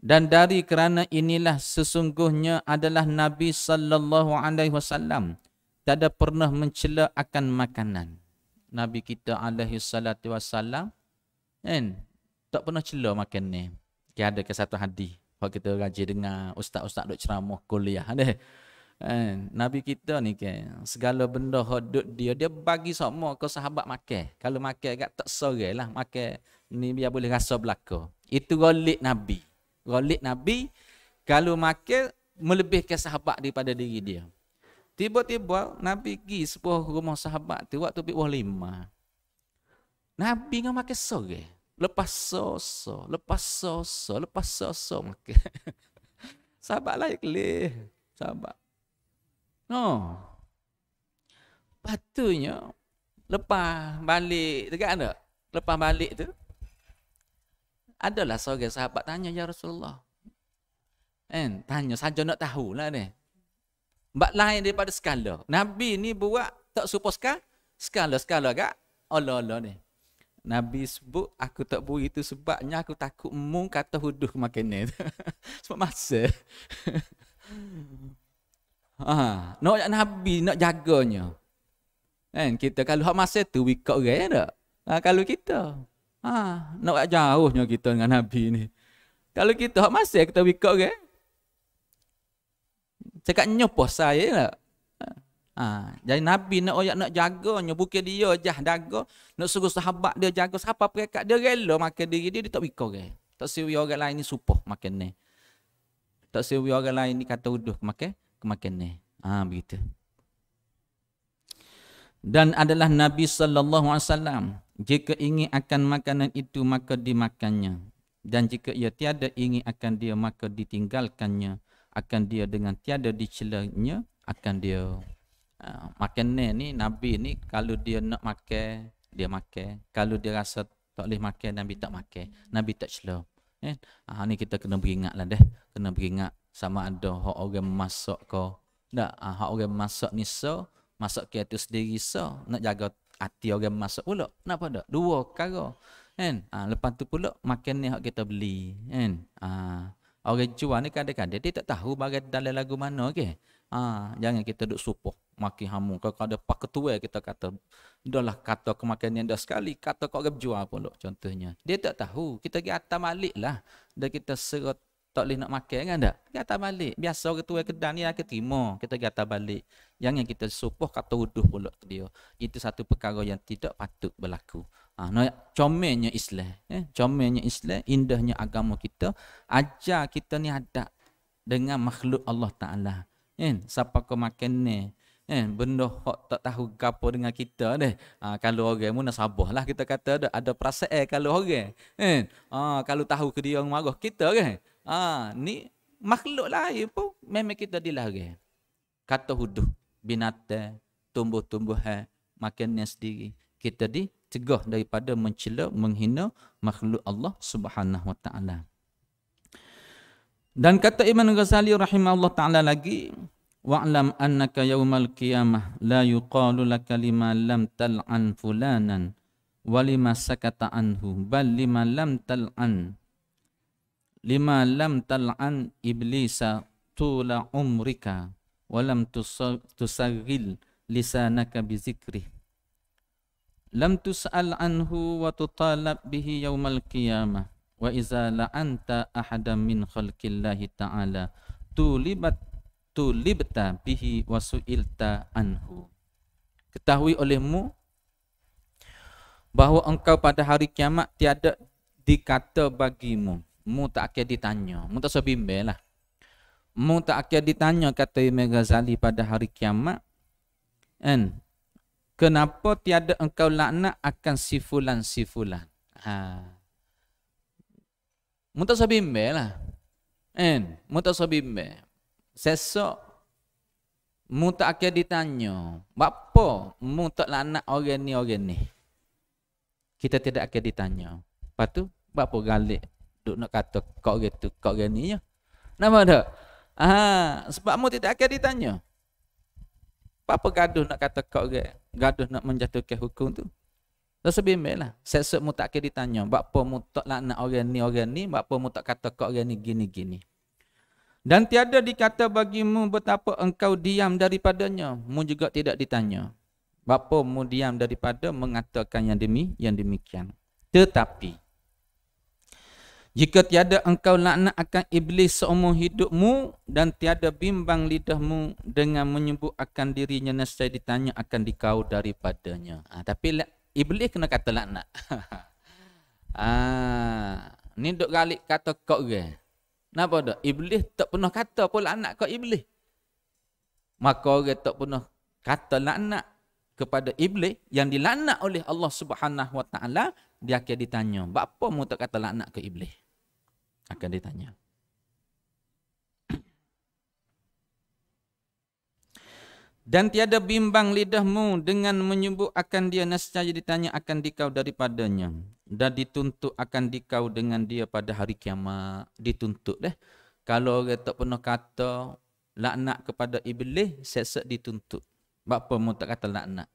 [SPEAKER 1] dan dari kerana inilah sesungguhnya adalah Nabi sallallahu alaihi wasallam tak ada pernah mencela akan makanan Nabi kita alaihi salatu wassalam kan tak pernah celah makan ni. Dia ada ke satu hadis kalau kita rajin dengar ustaz-ustaz duk ceramah kuliah ada. Kan Nabi kita ni kan segala benda hak dia dia bagi semua ke sahabat makan. Kalau makan agak tak lah makan ni biar boleh rasa belaka. Itu golik Nabi. Golik Nabi kalau makan melebihkan sahabat daripada diri dia. Tiba-tiba Nabi pergi sebuah rumah sahabat tu waktu pukul lima. Nabi ngam makan sore. Lepas soso, lepas soso, lepas soso makan. sahabat lain kelih, sahabat. No. Patutnya lepas balik dekat anda. Lepas balik tu adalah seorang sahabat tanya ya Rasulullah. Eh, tanya saja nak tahu lah ni. Bak lain daripada skala. Nabi ni buat tak serupa skala. Skala-skala agak. Allah-Allah ni. Nabi sebut aku tak buat itu sebabnya aku takut mu kata huduh makan ni. sebab masa. ha, nak no, Nabi nak jaganya. Kan kita kalau hak masa tu we got gaya tak? Ha, kalau kita. Ha, nak jauhnya kita dengan Nabi ni. Kalau kita hak masa kita we got gaya cakap nyopo saya ya. Ha, jadi Nabi nak oyak nak jaganya bukan dia jah dago, nak suruh sahabat dia jaga siapa perekat dia rela makan diri dia dia tak biko ke. Tak siwi orang lain ni supah makan ni. Tak siwi orang lain ni kata uduh makan ke makan ni. Ha begitu. Dan adalah Nabi sallallahu alaihi wasallam jika ingin akan makanan itu maka dimakannya dan jika ia tiada ingin akan dia maka ditinggalkannya akan dia dengan tiada dicelanya akan dia uh, makan ni nabi ni kalau dia nak makan dia makan kalau dia rasa tak boleh makan nabi tak makan nabi tak cela eh ha, ni kita kena beringatlah deh kena beringat sama ada hak orang masak ke ndak ha, ah, hak orang masak ni so masak ke tu sendiri so nak jaga hati orang masak pula kenapa pada dua perkara kan ha, lepas tu pula makan ni hak kita beli kan ha, Orang cua ni kadang-kadang dia tak tahu bagai dalam lagu mana ke. Okay? Ha, jangan kita duk supuh maki hamu. Kalau, kalau ada paketua kita kata. Dahlah kata kemakan yang dah sekali. Kata kau orang jual pun lho, contohnya. Dia tak tahu. Kita pergi atas malik lah. Dan kita serot tak boleh nak makan kan tak? Pergi atas balik. Biasa orang tua kedai ni akan terima. Kita kata balik yang yang kita supuh kata uduh pula dia. Itu satu perkara yang tidak patut berlaku. Ha, no, comelnya Islam. Eh? Comelnya Islam, indahnya agama kita. Ajar kita ni ada dengan makhluk Allah Ta'ala. Eh? Siapa kau makan ni? Eh? benda hok tak tahu gapo dengan kita deh. Ha, kalau orang mun sabah lah kita kata ada, ada perasaan eh, kalau orang. Eh? Ha, kalau tahu ke dia marah kita kan. Eh? Ha, ni makhluk lain pun memang kita dilarang. Kata huduh binatang, tumbuh-tumbuhan, makannya sendiri. Kita di cegah daripada mencela menghina makhluk Allah Subhanahu wa taala. Dan kata Imam Ghazali rahimahullah taala lagi wa'lam annaka yaumal qiyamah la yuqalu laka lima lam tal'an fulanan wa lima sakata anhu bal lima lam tal'an lima lam tal'an iblisa tula umrika wa lam tusaghil lisanaka bi lam tus'al anhu wa tutalab bihi yaumal qiyamah wa iza la'anta ahadan min khalqillah ta'ala tulibat tulibta bihi wa su'ilta anhu ketahui olehmu bahawa engkau pada hari kiamat tiada dikata bagimu mu tak akan ditanya mu tak usah bimbel lah mu tak akan ditanya kata Imam Ghazali pada hari kiamat kan Kenapa tiada engkau laknat akan sifulan-sifulan? Ha. Muta sabi lah. En, muta sabi Sesok, muta akhir ditanya. Bapa muta laknat orang ni, orang ni? Kita tidak akhir ditanya. Patu, tu, bapa galik duk nak kata kau gitu, kau gini ya. Nama dah. Ah, sebab mu tidak akhir ditanya apa, apa gaduh nak kata kau ke? Gaduh nak menjatuhkan hukum tu. Tak sebimbing lah. Sesuk mu tak ditanya. Bapa mu tak nak nak orang ni, orang ni. Bapa mu tak kata kau orang ni, gini, gini. Dan tiada dikata bagimu betapa engkau diam daripadanya. Mu juga tidak ditanya. Bapa mu diam daripada mengatakan yang demi yang demikian. Tetapi, jika tiada engkau laknat akan iblis seumur hidupmu dan tiada bimbang lidahmu dengan menyebut akan dirinya nescaya ditanya akan dikau daripadanya. Ha, tapi iblis kena kata laknat. ah, ha, ni dok galik kata kau ke. Napa dok? Iblis tak pernah kata pun laknat kau iblis. Maka orang tak pernah kata laknat kepada iblis yang dilaknat oleh Allah Subhanahu wa taala dia akan ditanya, "Bapa mu tak kata laknat ke iblis?" akan ditanya. Dan tiada bimbang lidahmu dengan menyebut akan dia nescaya ditanya akan dikau daripadanya dan dituntut akan dikau dengan dia pada hari kiamat dituntut deh kalau orang tak pernah kata laknat kepada iblis seset dituntut apa mu tak kata laknat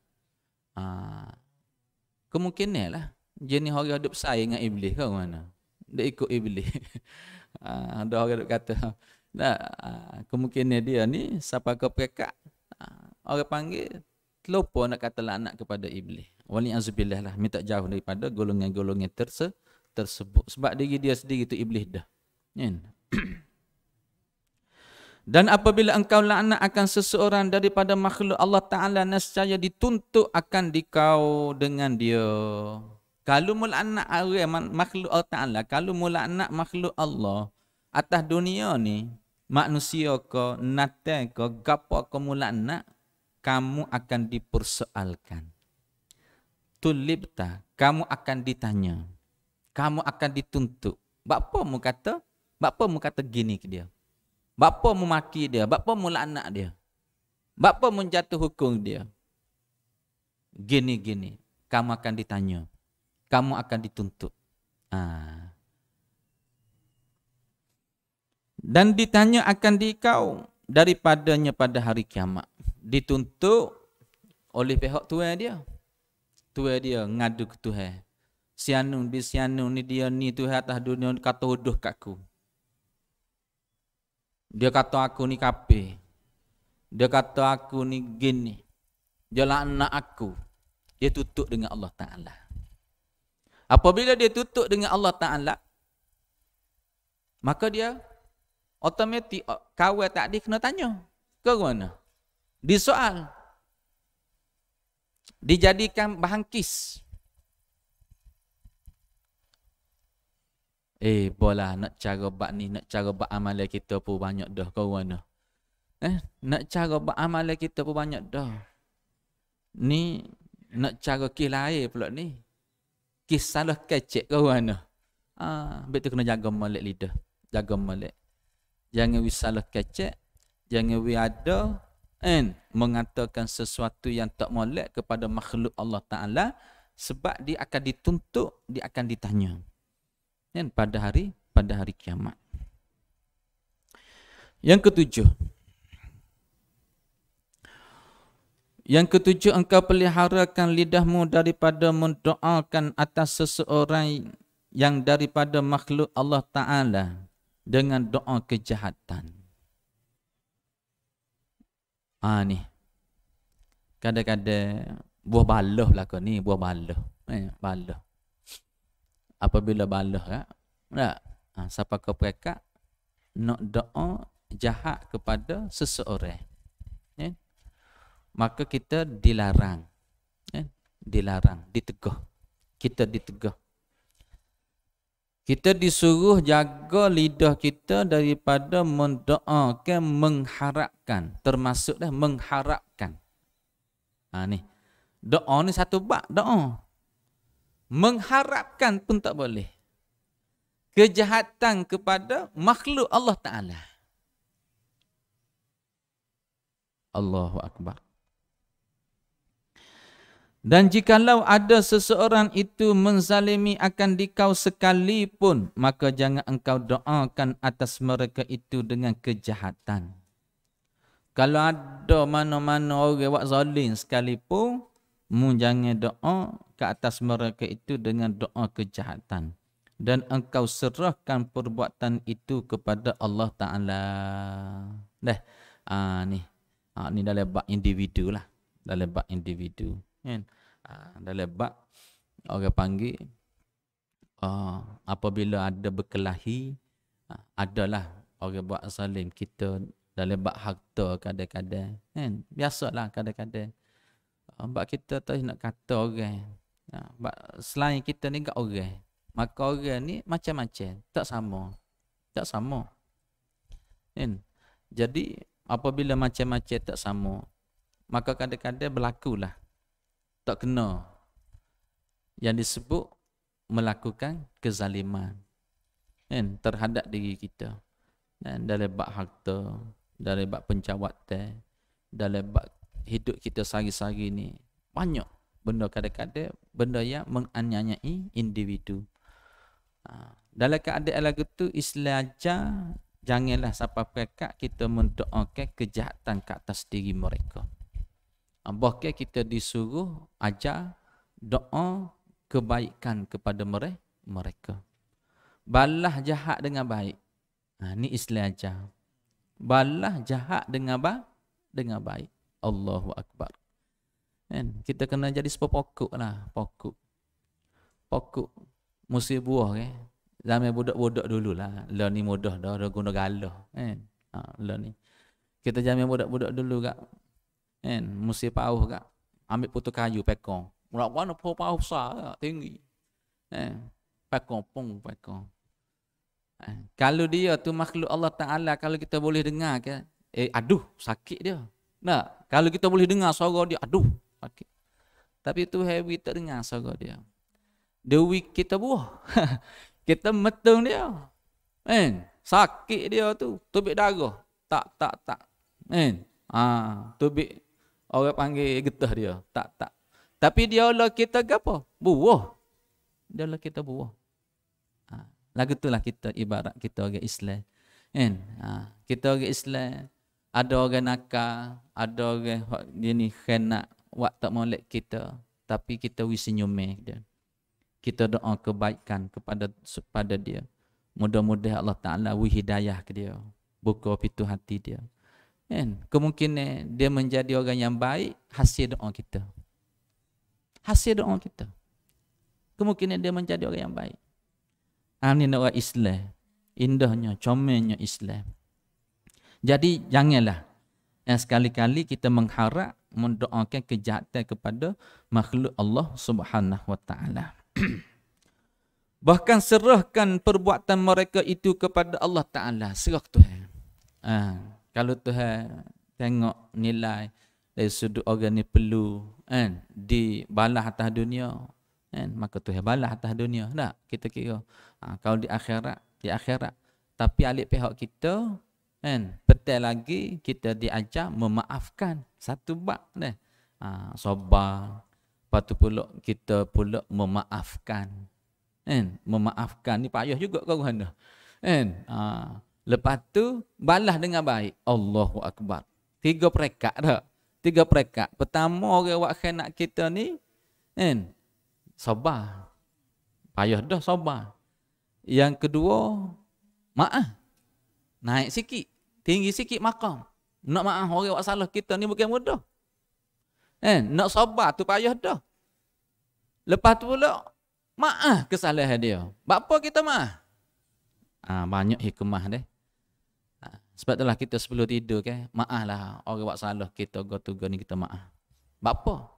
[SPEAKER 1] ah kemungkinanlah jenis orang hidup saya dengan iblis ke mana dia ikut iblis. Ah ada orang duk kata. Nah, ah, kemungkinan dia ni siapa ke pekak? Ah, orang panggil terlupa nak kata anak kepada iblis. Wali azbillah lah minta jauh daripada golongan-golongan terse tersebut sebab diri dia sendiri tu iblis dah. Kan? Dan apabila engkau laknat akan seseorang daripada makhluk Allah Ta'ala, nescaya dituntut akan dikau dengan dia. Kalau mula anak makhluk Allah Ta'ala, kalau mula anak makhluk Allah, atas dunia ni, manusia ko, nata ko, gapa ko mula anak, kamu akan dipersoalkan. Tulip Tulipta, kamu akan ditanya. Kamu akan dituntut. Bapa mu kata, bapa mu kata gini ke dia. Bapa mu maki dia, bapa mula anak dia. Bapa mu jatuh hukum dia. Gini-gini, kamu akan ditanya kamu akan dituntut. Ha. Dan ditanya akan dikau daripadanya pada hari kiamat. Dituntut oleh pihak tua dia. Tua dia ngadu ke Tuhan. Sianu bi sianu ni dia ni tu atas dunia kata huduh kat aku. Dia kata aku ni kape. Dia kata aku ni gini. Dia nak aku. Dia tutup dengan Allah Ta'ala. Ah. Apabila dia tutup dengan Allah Ta'ala, maka dia otomatik oh, kawal tak ada kena tanya. Ke mana? Di soal. Dijadikan bahan kis. Eh, boleh nak cara buat ni, nak cara buat amalan kita pun banyak dah. Ke mana? Eh, nak cara buat amalan kita pun banyak dah. Ni, nak cara kis lain ni kisah lah kecek kau mana. Ah. Ha, ambil tu kena jaga malik lidah. Jaga malik. Jangan we salah kecek. Jangan we ada. And mengatakan sesuatu yang tak malik kepada makhluk Allah Ta'ala. Sebab dia akan dituntut, dia akan ditanya. And pada hari, pada hari kiamat. Yang ketujuh. Yang ketujuh engkau peliharakan lidahmu daripada mendoakan atas seseorang yang daripada makhluk Allah Ta'ala dengan doa kejahatan. Ah ni. Kadang-kadang buah baloh lah kau ni, buah baloh. Eh, baloh. Apabila baloh lah. Ya. Tak? Ha, siapa kau perekat? Nak doa jahat kepada seseorang maka kita dilarang eh? dilarang ditegah kita ditegah kita disuruh jaga lidah kita daripada mendoakan mengharapkan termasuklah mengharapkan ha ni doa ni satu bab doa mengharapkan pun tak boleh kejahatan kepada makhluk Allah taala Allahu akbar dan jikalau ada seseorang itu menzalimi akan dikau sekalipun, maka jangan engkau doakan atas mereka itu dengan kejahatan. Kalau ada mana-mana orang buat zalim sekalipun, mu jangan doa ke atas mereka itu dengan doa kejahatan. Dan engkau serahkan perbuatan itu kepada Allah Ta'ala. Dah, ah, ni. Ah, ni dah lebat individu lah. Dah lebat individu. Yeah. Kan? Ha, ah, dalam bab orang panggil uh, apabila ada berkelahi uh, adalah orang buat Salim kita dalam bab harta kadang-kadang kan biasalah kadang-kadang sebab kita tak nak kata orang sebab selain kita ni gak orang maka orang ni macam-macam tak sama tak sama kan jadi apabila macam-macam tak sama maka kadang-kadang berlakulah tak kena yang disebut melakukan kezaliman kan terhadap diri kita dan dari bab harta dari bab teh, dari bab hidup kita sehari-hari ni banyak benda kadang-kadang benda yang menganyanyai individu ha. dalam keadaan lagu tu Islam aja janganlah siapa-siapa kita mendoakan kejahatan ke atas diri mereka. Bahkan kita disuruh ajar doa kebaikan kepada mereka. mereka. Balah jahat dengan baik. Ha, ini Islam ajar. Balah jahat dengan baik. Dengan baik. Allahu Akbar. Kan? Kita kena jadi sebuah pokok lah. Pokok. Pokok. Musim buah kan. Zaman budak-budak dulu lah. Lah ni mudah dah. Dah guna galah. Kan? Ha, lah ni. Kita zaman budak-budak dulu kat kan musim paus gak ambil putu kayu pekong mulak kuan apa paus besar lah, tinggi kan pekong pung pekong kan? kalau dia tu makhluk Allah Ta'ala Kalau kita boleh dengar kan Eh aduh sakit dia Nah, Kalau kita boleh dengar suara dia Aduh sakit Tapi tu heavy tak dengar suara dia Dewi kita buah Kita metung dia Man, Sakit dia tu Tubik darah Tak tak tak Man, ha, ah, Tubik Orang panggil getah dia. Tak, tak. Tapi dia Allah kita apa? Buah. Dia Allah kita buah. Ha. Lagu itulah kita ibarat kita orang Islam. Kan? Ha. Kita orang Islam. Ada orang nakal. Ada orang dia ni khenak. Wak tak molek kita. Tapi kita wis senyum dia. Kita doa kebaikan kepada kepada dia. mudah mudah Allah Ta'ala wih ke dia. Buka pintu hati dia kan? kemungkinan dia menjadi orang yang baik hasil doa kita hasil doa kita kemungkinan dia menjadi orang yang baik ini ah, orang Islam indahnya, comelnya Islam jadi janganlah yang sekali-kali kita mengharap mendoakan kejahatan kepada makhluk Allah Subhanahu wa taala. Bahkan serahkan perbuatan mereka itu kepada Allah Taala, serah Tuhan. Ah, kalau Tuhan tengok nilai dari sudut orang ni perlu kan di balas atas dunia kan maka Tuhan balas atas dunia dah kita kira ha, kalau di akhirat di akhirat tapi alik pihak kita kan petai lagi kita diajak memaafkan satu bab deh ha, sabar patu pula kita pula memaafkan kan memaafkan ni payah juga kau kan kan ha, Lepas tu balas dengan baik. Allahu akbar. Tiga perekat dah. Tiga perekat. Pertama orang buat khianat kita ni kan sabar. Payah dah sabar. Yang kedua maaf. Naik sikit. Tinggi sikit makam. Nak maaf orang buat salah kita ni bukan mudah. Kan? Nak sabar tu payah dah. Lepas tu pula maaf kesalahan dia. Bapa kita maaf. ha, banyak hikmah deh. Sebab itulah kita sebelum tidur kan, maaf lah orang buat salah kita go to go ni kita maaf. Bapa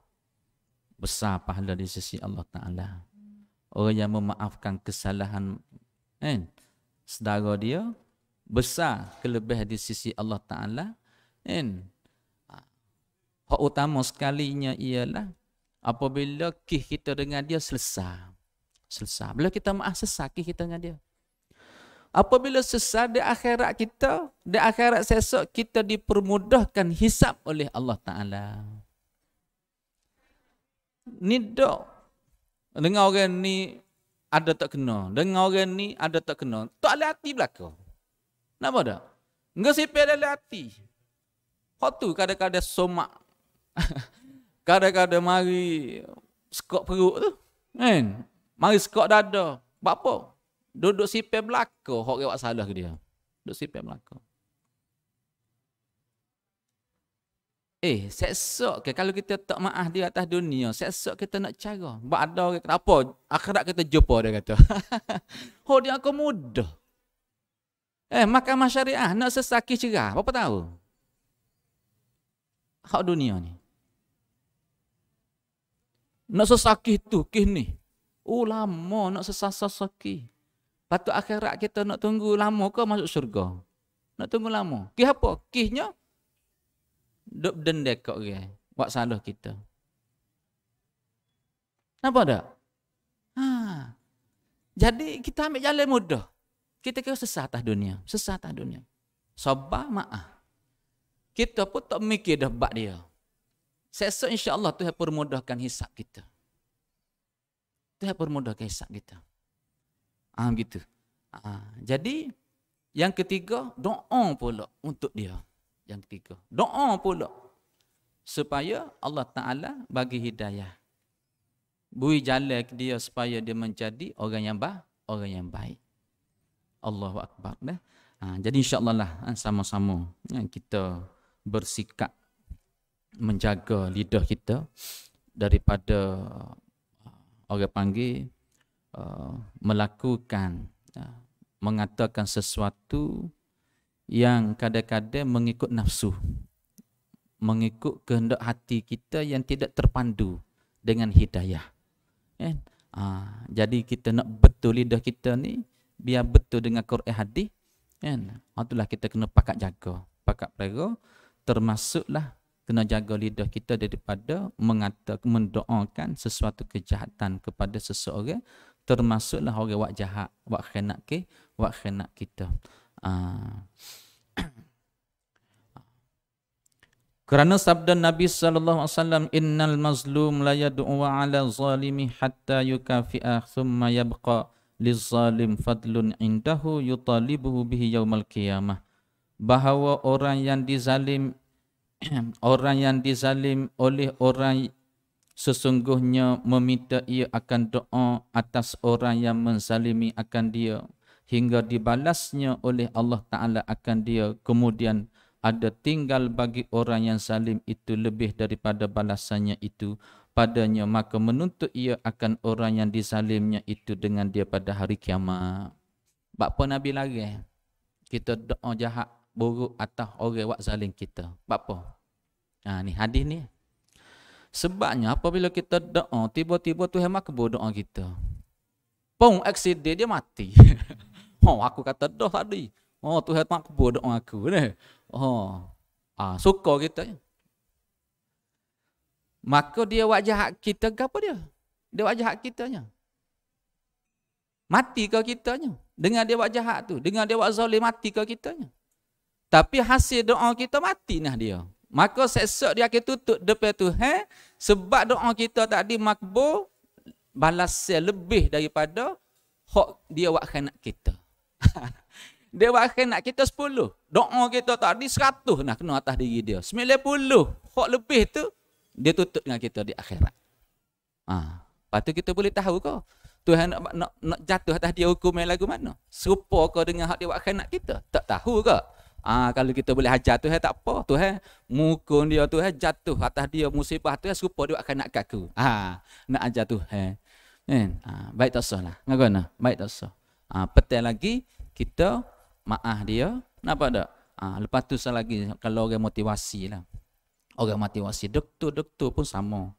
[SPEAKER 1] besar pahala di sisi Allah Taala. Orang yang memaafkan kesalahan kan saudara dia besar kelebih di sisi Allah Taala. Kan? Hak utama sekalinya ialah apabila kih kita dengan dia selesai. Selesai. Bila kita maaf selesai kita dengan dia. Apabila sesat di akhirat kita, di akhirat sesok kita dipermudahkan hisap oleh Allah Ta'ala. Ni dok. Dengan orang ni ada tak kena. Dengan orang ni ada tak kena. Tak ada hati belakang. Nampak tak? Enggak sipir ada hati. Kau tu kadang-kadang somak. kadang-kadang mari skok perut tu. Kan? Mari skok dada. Buat apa? Duduk sipir belaka Hak yang buat salah ke dia Duduk sipir belaka Eh, seksok ke kalau kita tak maaf di atas dunia, seksok kita nak cara. Sebab ada orang kata, apa? Akhirat kita jumpa dia kata. oh, dia aku muda. Eh, mahkamah syariah nak sesaki cerah. Berapa tahu? Hak dunia ni. Nak sesaki tu, kini. Ulama oh, nak sesaki-sesaki. Patut akhirat kita nak tunggu lama ke masuk syurga? Nak tunggu lama. Kih apa? Kihnya duk dendek kok ke. Buat salah kita. Nampak tak? Ha. Jadi kita ambil jalan mudah. Kita kira sesat atas dunia. Sesat atas dunia. Sobat ma'ah. Kita pun tak mikir dah bak dia. Sesat insya Allah tu yang permudahkan hisap kita. Tu yang permudahkan hisap kita. Ah ha, begitu. Ha, jadi yang ketiga doa pula untuk dia. Yang ketiga doa pula supaya Allah Taala bagi hidayah. Bui jalan ke dia supaya dia menjadi orang yang baik, orang yang baik. Allahu akbar nah. Ha, ah, jadi insyaallah lah ah, sama-sama kita bersikap menjaga lidah kita daripada orang panggil Uh, melakukan uh, mengatakan sesuatu yang kadang-kadang mengikut nafsu mengikut kehendak hati kita yang tidak terpandu dengan hidayah eh? uh, jadi kita nak betul lidah kita ni biar betul dengan Quran hadis kan eh? itulah kita kena pakat jaga pakat perego termasuklah kena jaga lidah kita daripada mengata mendoakan sesuatu kejahatan kepada seseorang termasuklah orang buat jahat, buat khianat ke, buat khianat kita. Ah. Kerana sabda Nabi sallallahu alaihi wasallam innal mazlum la yad'u 'ala zalimi hatta yukafi'a thumma yabqa lizalim fadlun indahu yutalibuhu bihi yaumal qiyamah bahawa orang yang dizalim orang yang dizalim oleh orang sesungguhnya meminta ia akan doa atas orang yang mensalimi akan dia hingga dibalasnya oleh Allah Ta'ala akan dia kemudian ada tinggal bagi orang yang salim itu lebih daripada balasannya itu padanya maka menuntut ia akan orang yang disalimnya itu dengan dia pada hari kiamat bapa Nabi lagi eh. kita doa jahat buruk atas orang yang zalim kita bapa ha, ni hadis ni Sebabnya apabila kita doa, tiba-tiba tu hemat makbul doa kita. Pung accident dia, dia mati. oh, aku kata dah tadi. Oh, tu hemat makbul doa aku. Ne? Oh, ah, suka kita. Maka dia wajah hak kita ke apa dia? Dia wajah hak kitanya. Mati ke kitanya? Dengan dia wajah hak tu. Dengan dia wajah zalim, mati ke kitanya? Tapi hasil doa kita mati nah dia. Maka sesak dia akan tutup depan Tuhan sebab doa kita tadi makbul balas lebih daripada hak dia buat khianat kita. dia buat khianat kita 10. Doa kita tadi 100 nak kena atas diri dia. 90 hak lebih tu dia tutup dengan kita di akhirat. Ha. Lepas tu kita boleh tahu ke Tuhan nak, nak, nak jatuh atas dia hukum yang lagu mana? Serupa ke dengan hak dia buat khianat kita? Tak tahu ke? Ah ha, kalau kita boleh hajar tu eh, tak apa tu eh. muka dia tu eh jatuh atas dia musibah tu eh serupa dia akan nak kaku. ha, nak ajar tu eh. Kan? Ha, baik tak usahlah. Ngagana? Lah. Baik tak usah. ha, petang lagi kita maaf dia. Kenapa tak? ha, lepas tu sekali lagi kalau orang motivasi lah. Orang motivasi doktor-doktor pun sama.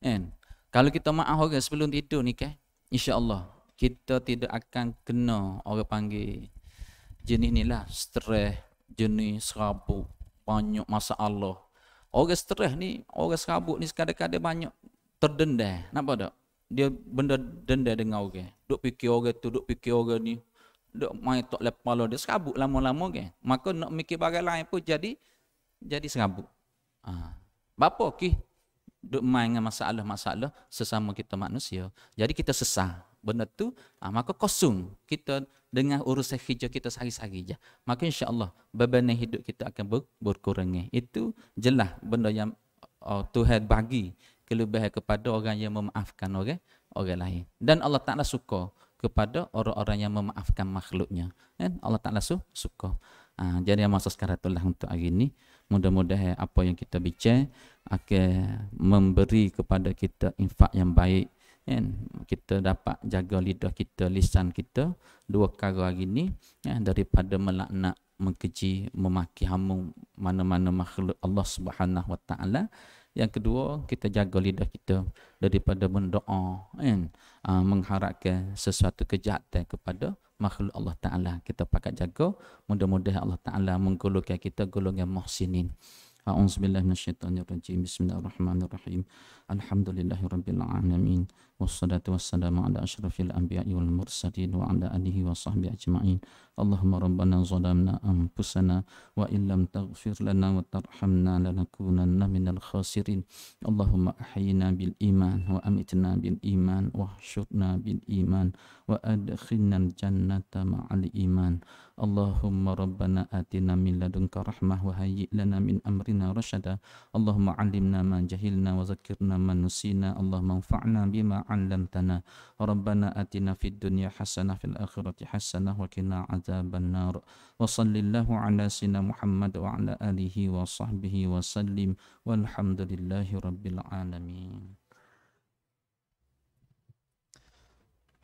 [SPEAKER 1] Kan? Kalau kita maaf orang sebelum tidur ni kan. Insya-Allah kita tidak akan kena orang panggil jenis ni lah stress jenis serabut banyak masa masalah orang stres ni orang serabut ni kadang-kadang banyak terdendah kenapa tak dia benda dendah dengan orang duk fikir orang tu duk fikir orang ni duk main tak lepas dia serabut lama-lama ke maka nak mikir bagai lain pun jadi jadi serabut ha. bapa ki duk main dengan masalah-masalah sesama kita manusia jadi kita sesah benda tu ha, maka kosong kita dengan urusan hijau kita sehari-hari je. Maka insya-Allah beban hidup kita akan ber- berkurang. Itu jelas benda yang uh, Tuhan bagi kelebihan kepada orang yang memaafkan orang orang lain. Dan Allah Taala suka kepada orang-orang yang memaafkan makhluknya. Kan? Allah Taala su- suka. Ha, jadi yang masa sekarang itulah untuk hari ini. Mudah-mudahan apa yang kita bincang akan memberi kepada kita infak yang baik kan kita dapat jaga lidah kita lisan kita dua perkara hari ni kan daripada melaknat mengkeji memaki hamung mana-mana makhluk Allah Subhanahu Wa Taala yang kedua kita jaga lidah kita daripada mendoa kan uh, mengharapkan sesuatu kejahatan kepada makhluk Allah Taala kita pakat jaga mudah-mudahan Allah Taala menggolongkan kita golongan muhsinin. A'udzubillahi minasyaitonirrajim. Bismillahirrahmanirrahim. الحمد لله رب العالمين والصلاة والسلام على أشرف الأنبياء والمرسلين وعلى آله وصحبه أجمعين اللهم ربنا ظلمنا أنفسنا وإن لم تغفر لنا وترحمنا لنكونن من الخاسرين اللهم أحينا بالإيمان وأمتنا بالإيمان واحشرنا بالإيمان وأدخلنا الجنة مع الإيمان اللهم ربنا آتنا من لدنك رحمة وهيئ لنا من أمرنا رشدا اللهم علمنا ما جهلنا وذكرنا man nusina Allah manfa'na bima 'allamtana Rabbana atina fid dunya hasanah fil akhirati hasanah wa qina adzaban nar wa sallallahu 'ala sina Muhammad wa 'ala alihi wa sahbihi wa sallim walhamdulillahi rabbil alamin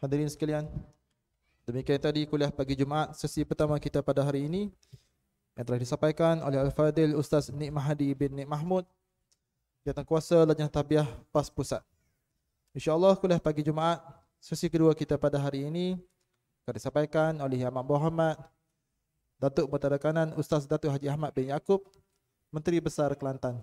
[SPEAKER 1] Hadirin sekalian demikian tadi kuliah pagi Jumaat sesi pertama kita pada hari ini yang telah disampaikan oleh Al-Fadil Ustaz Nik Mahadi bin Nik Mahmud Jatuh kuasa Lajnah Tahbiah PAS Pusat. InsyaAllah kuliah pagi Jumaat, sesi kedua kita pada hari ini akan disampaikan oleh Yaman Muhammad, Datuk Bertara Kanan Ustaz Datuk Haji Ahmad bin Yaakob, Menteri Besar Kelantan.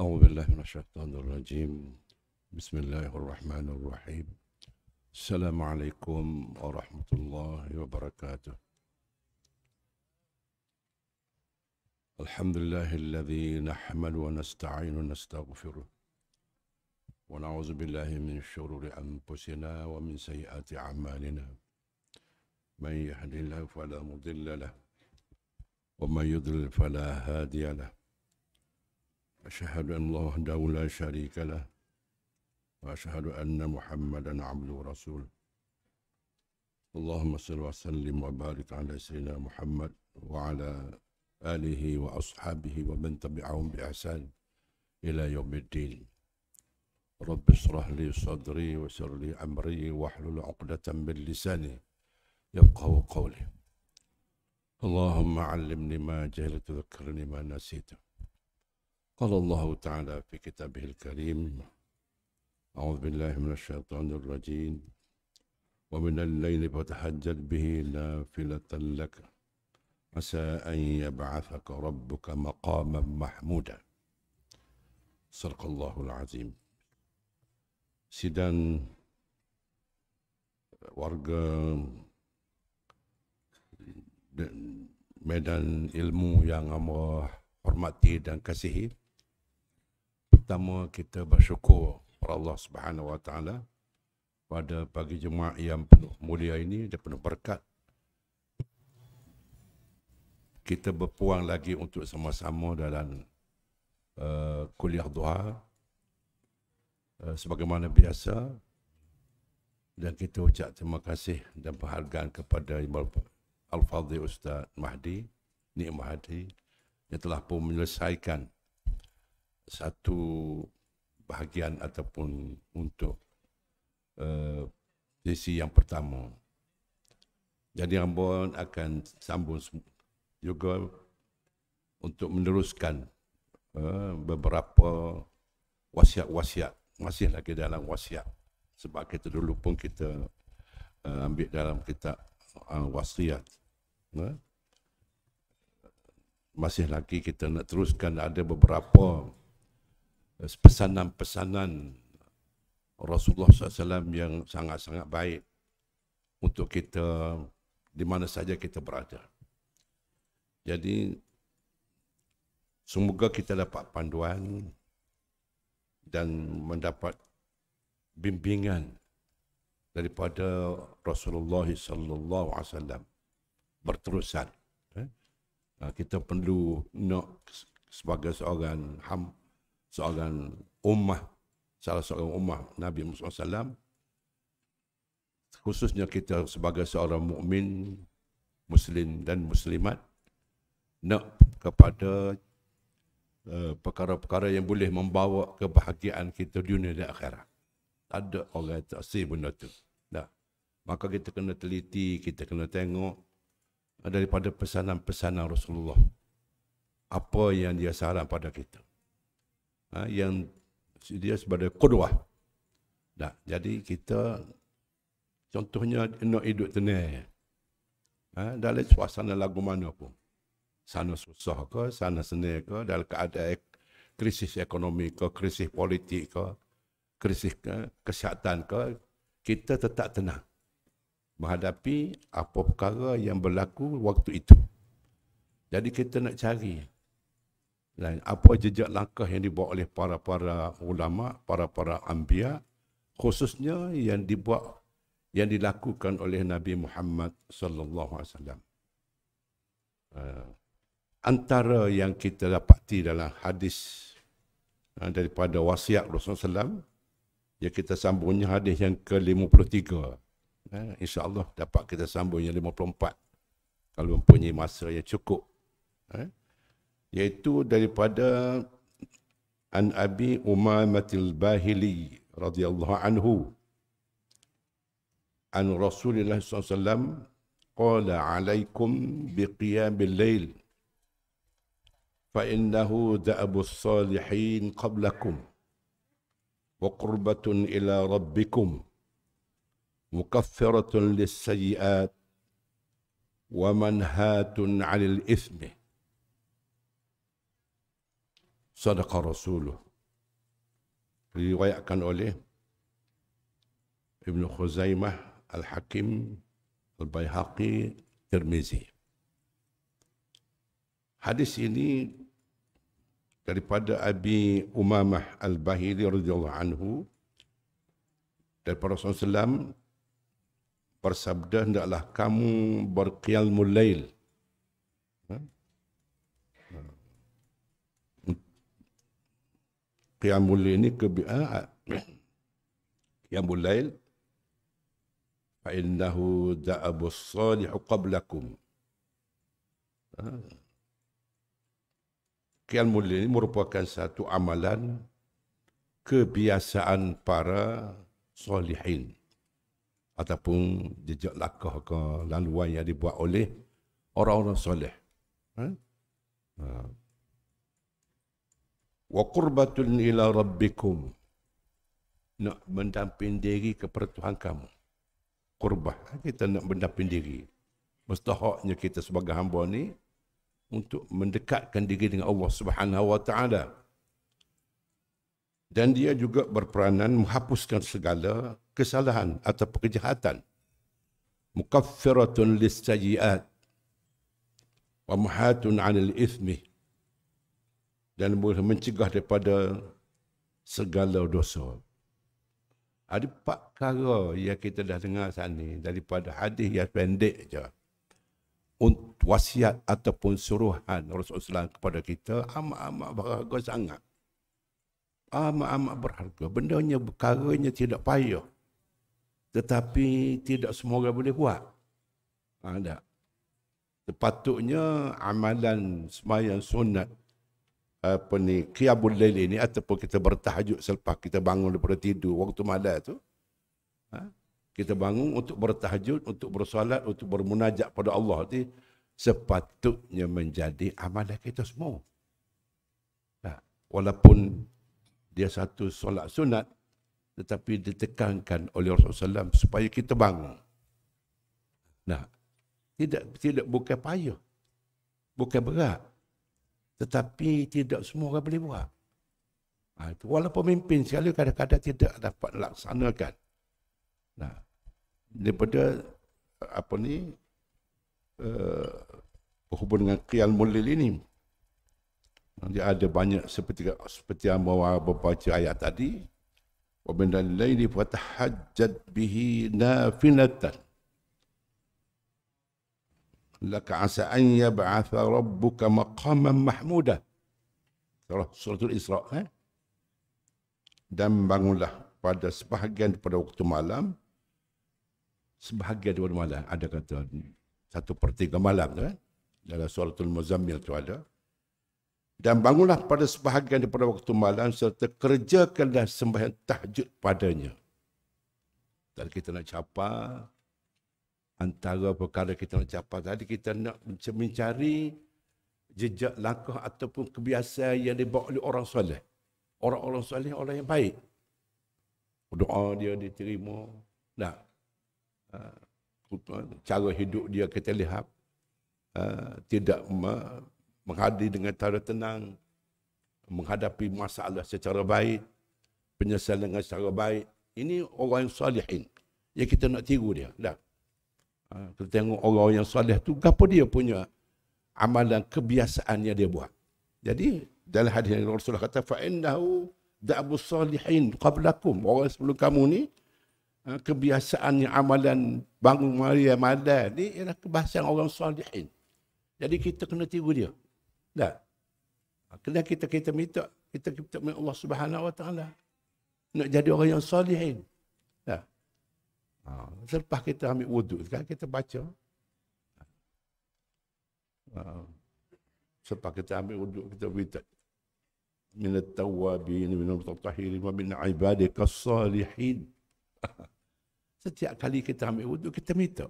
[SPEAKER 2] أعوذ بالله من الشيطان الرجيم بسم الله الرحمن الرحيم السلام عليكم ورحمة الله وبركاته الحمد لله الذي نحمد ونستعين ونستغفره ونعوذ بالله من شرور أنفسنا ومن سيئات أعمالنا من يهد الله فلا مضل له ومن يضلل فلا هادي له أشهد أن الله وحده لا شريك له وأشهد أن محمدا عبده ورسول اللهم صل وسلم وبارك على سيدنا محمد وعلى آله وأصحابه ومن تبعهم بإحسان إلى يوم الدين رب اشرح لي صدري ويسر لي أمري واحلل عقدة من لساني يفقه قولي اللهم علمني ما جهلت وذكرني ما نسيت قال الله تعالى في كتابه الكريم أعوذ بالله من الشيطان الرجيم ومن الليل فتهجد به نافلة لك عسى أن يبعثك ربك مقاما محمودا صدق الله العظيم سيدان warga medan ilmu yang amat hormati dan kasihi pertama kita bersyukur kepada Allah Subhanahu Wa Taala pada pagi Jumaat yang penuh mulia ini dan penuh berkat. Kita berpuang lagi untuk sama-sama dalam uh, kuliah doa, uh, eh, sebagaimana biasa dan kita ucap terima kasih dan penghargaan kepada Al-Fadhil Ustaz Mahdi, Nik Mahdi yang telah pun menyelesaikan satu bahagian ataupun untuk uh, sesi yang pertama. Jadi Ambon akan sambung juga untuk meneruskan uh, beberapa wasiat-wasiat. Masih lagi dalam wasiat. Sebab kita dulu pun kita uh, ambil dalam kitab uh, wasiat. Uh, masih lagi kita nak teruskan ada beberapa Eh, pesanan-pesanan Rasulullah SAW yang sangat-sangat baik untuk kita di mana saja kita berada. Jadi, semoga kita dapat panduan dan mendapat bimbingan daripada Rasulullah S.A.W berterusan eh. kita perlu nak sebagai seorang hamba seorang ummah salah seorang ummah Nabi Muhammad SAW khususnya kita sebagai seorang mukmin muslim dan muslimat nak kepada uh, perkara-perkara yang boleh membawa kebahagiaan kita di dunia dan akhirat tak ada orang tak sih benda tu dah maka kita kena teliti kita kena tengok eh, daripada pesanan-pesanan Rasulullah apa yang dia sarankan pada kita ha, yang dia sebagai kodoh. Tak. Jadi kita contohnya nak hidup tenang. Ha, dalam suasana lagu mana pun. Sana susah ke, sana senang ke, dalam keadaan krisis ekonomi ke, krisis politik ke, krisis ke, kesihatan ke, kita tetap tenang menghadapi apa perkara yang berlaku waktu itu. Jadi kita nak cari lain apa jejak langkah yang dibuat oleh para-para ulama para-para anbiya khususnya yang dibuat yang dilakukan oleh Nabi Muhammad sallallahu alaihi wasallam ah, antara yang kita dapati dalam hadis ah, daripada wasiat Rasulullah SAW, yang kita sambungnya hadis yang ke-53. Ah, InsyaAllah dapat kita sambung yang 54 kalau mempunyai masa yang cukup. Eh? yaitu daripada an abi umamah al bahili radhiyallahu anhu an rasulillah sallallahu qala alaikum biqiyam al-lail فإنه ذأب الصالحين قبلكم وقربة إلى ربكم مكفرة للسيئات ومنهات عن الإثم صدق رسوله riwayatkan oleh Ibn Khuzaimah Al-Hakim Al-Bayhaqi Tirmizi. Hadis ini daripada Abi Umamah Al-Bahili radhiyallahu anhu dari Rasulullah SAW bersabda hendaklah kamu berqiyamul lail Qiyamul Lail ni ah, ah, Qiyamul Lail fa fa'innahu da'abu salih qablakum ah. Qiyamul Lail ni merupakan satu amalan kebiasaan para solihin ataupun jejak lakah ke laluan yang dibuat oleh orang-orang soleh. Ha wa qurbatun ila rabbikum nak mendamping diri kepada Tuhan kamu kurbah ha, kita nak mendamping diri mustahaknya kita sebagai hamba ni untuk mendekatkan diri dengan Allah Subhanahu wa taala dan dia juga berperanan menghapuskan segala kesalahan atau kejahatan mukaffiratun lisayiat wa muhatun 'anil ithmi dan boleh mencegah daripada segala dosa. Ada empat perkara yang kita dah dengar saat ini daripada hadis yang pendek saja. Wasiat ataupun suruhan Rasulullah SAW kepada kita amat-amat berharga sangat. Amat-amat berharga. Bendanya, perkaranya tidak payah. Tetapi tidak semua orang boleh buat. Ha, tak? Sepatutnya amalan semayang sunat apa ni qiyamul lail ini ataupun kita bertahajud selepas kita bangun daripada tidur waktu malam tu ha? kita bangun untuk bertahajud untuk bersolat untuk bermunajat pada Allah tu sepatutnya menjadi amalan kita semua ha? walaupun dia satu solat sunat tetapi ditekankan oleh Rasulullah supaya kita bangun nah tidak tidak bukan payah bukan berat tetapi tidak semua orang boleh buat. Ha, itu. Walaupun pemimpin sekali kadang-kadang tidak dapat laksanakan. Nah, daripada apa ni uh, berhubung dengan Qiyal Mulil ini nanti ada banyak seperti seperti yang bawa berbaca ayat tadi wa min al-laili fatahajjad bihi nafilatan laka asa an yab'atha rabbuka maqaman mahmuda surah surah al-isra eh? dan bangunlah pada sebahagian pada waktu malam sebahagian daripada malam ada kata satu pertiga malam tu eh? dalam surah al-muzammil tu ada dan bangunlah pada sebahagian daripada waktu malam serta kerjakanlah sembahyang tahajud padanya dan kita nak capai antara perkara kita nak capai tadi kita nak mencari jejak langkah ataupun kebiasaan yang dibawa oleh orang soleh orang-orang soleh orang yang baik doa dia diterima nah ah, cara hidup dia kita lihat ah, tidak menghadapi dengan cara tenang menghadapi masalah secara baik penyesalan secara baik ini orang yang salihin yang kita nak tiru dia dah Ha, kita tengok orang yang soleh tu, apa dia punya amalan kebiasaan yang dia buat. Jadi dalam hadis yang Rasulullah kata, fa'innahu da'bu salihin qablakum. Orang sebelum kamu ni, ha, kebiasaannya amalan bangun maria malam ni ialah kebiasaan orang salihin. Jadi kita kena tiru dia. Tak? Ha, kena kita kita minta kita kita minta Allah Subhanahu Wa Taala nak jadi orang yang salihin. Ha, selepas kita ambil wuduk sekarang kita baca. Ha, selepas kita ambil wuduk kita baca. Minat Tawabin, minat min al-mutatahhirin wa min ibadika Setiap kali kita ambil wuduk kita minta.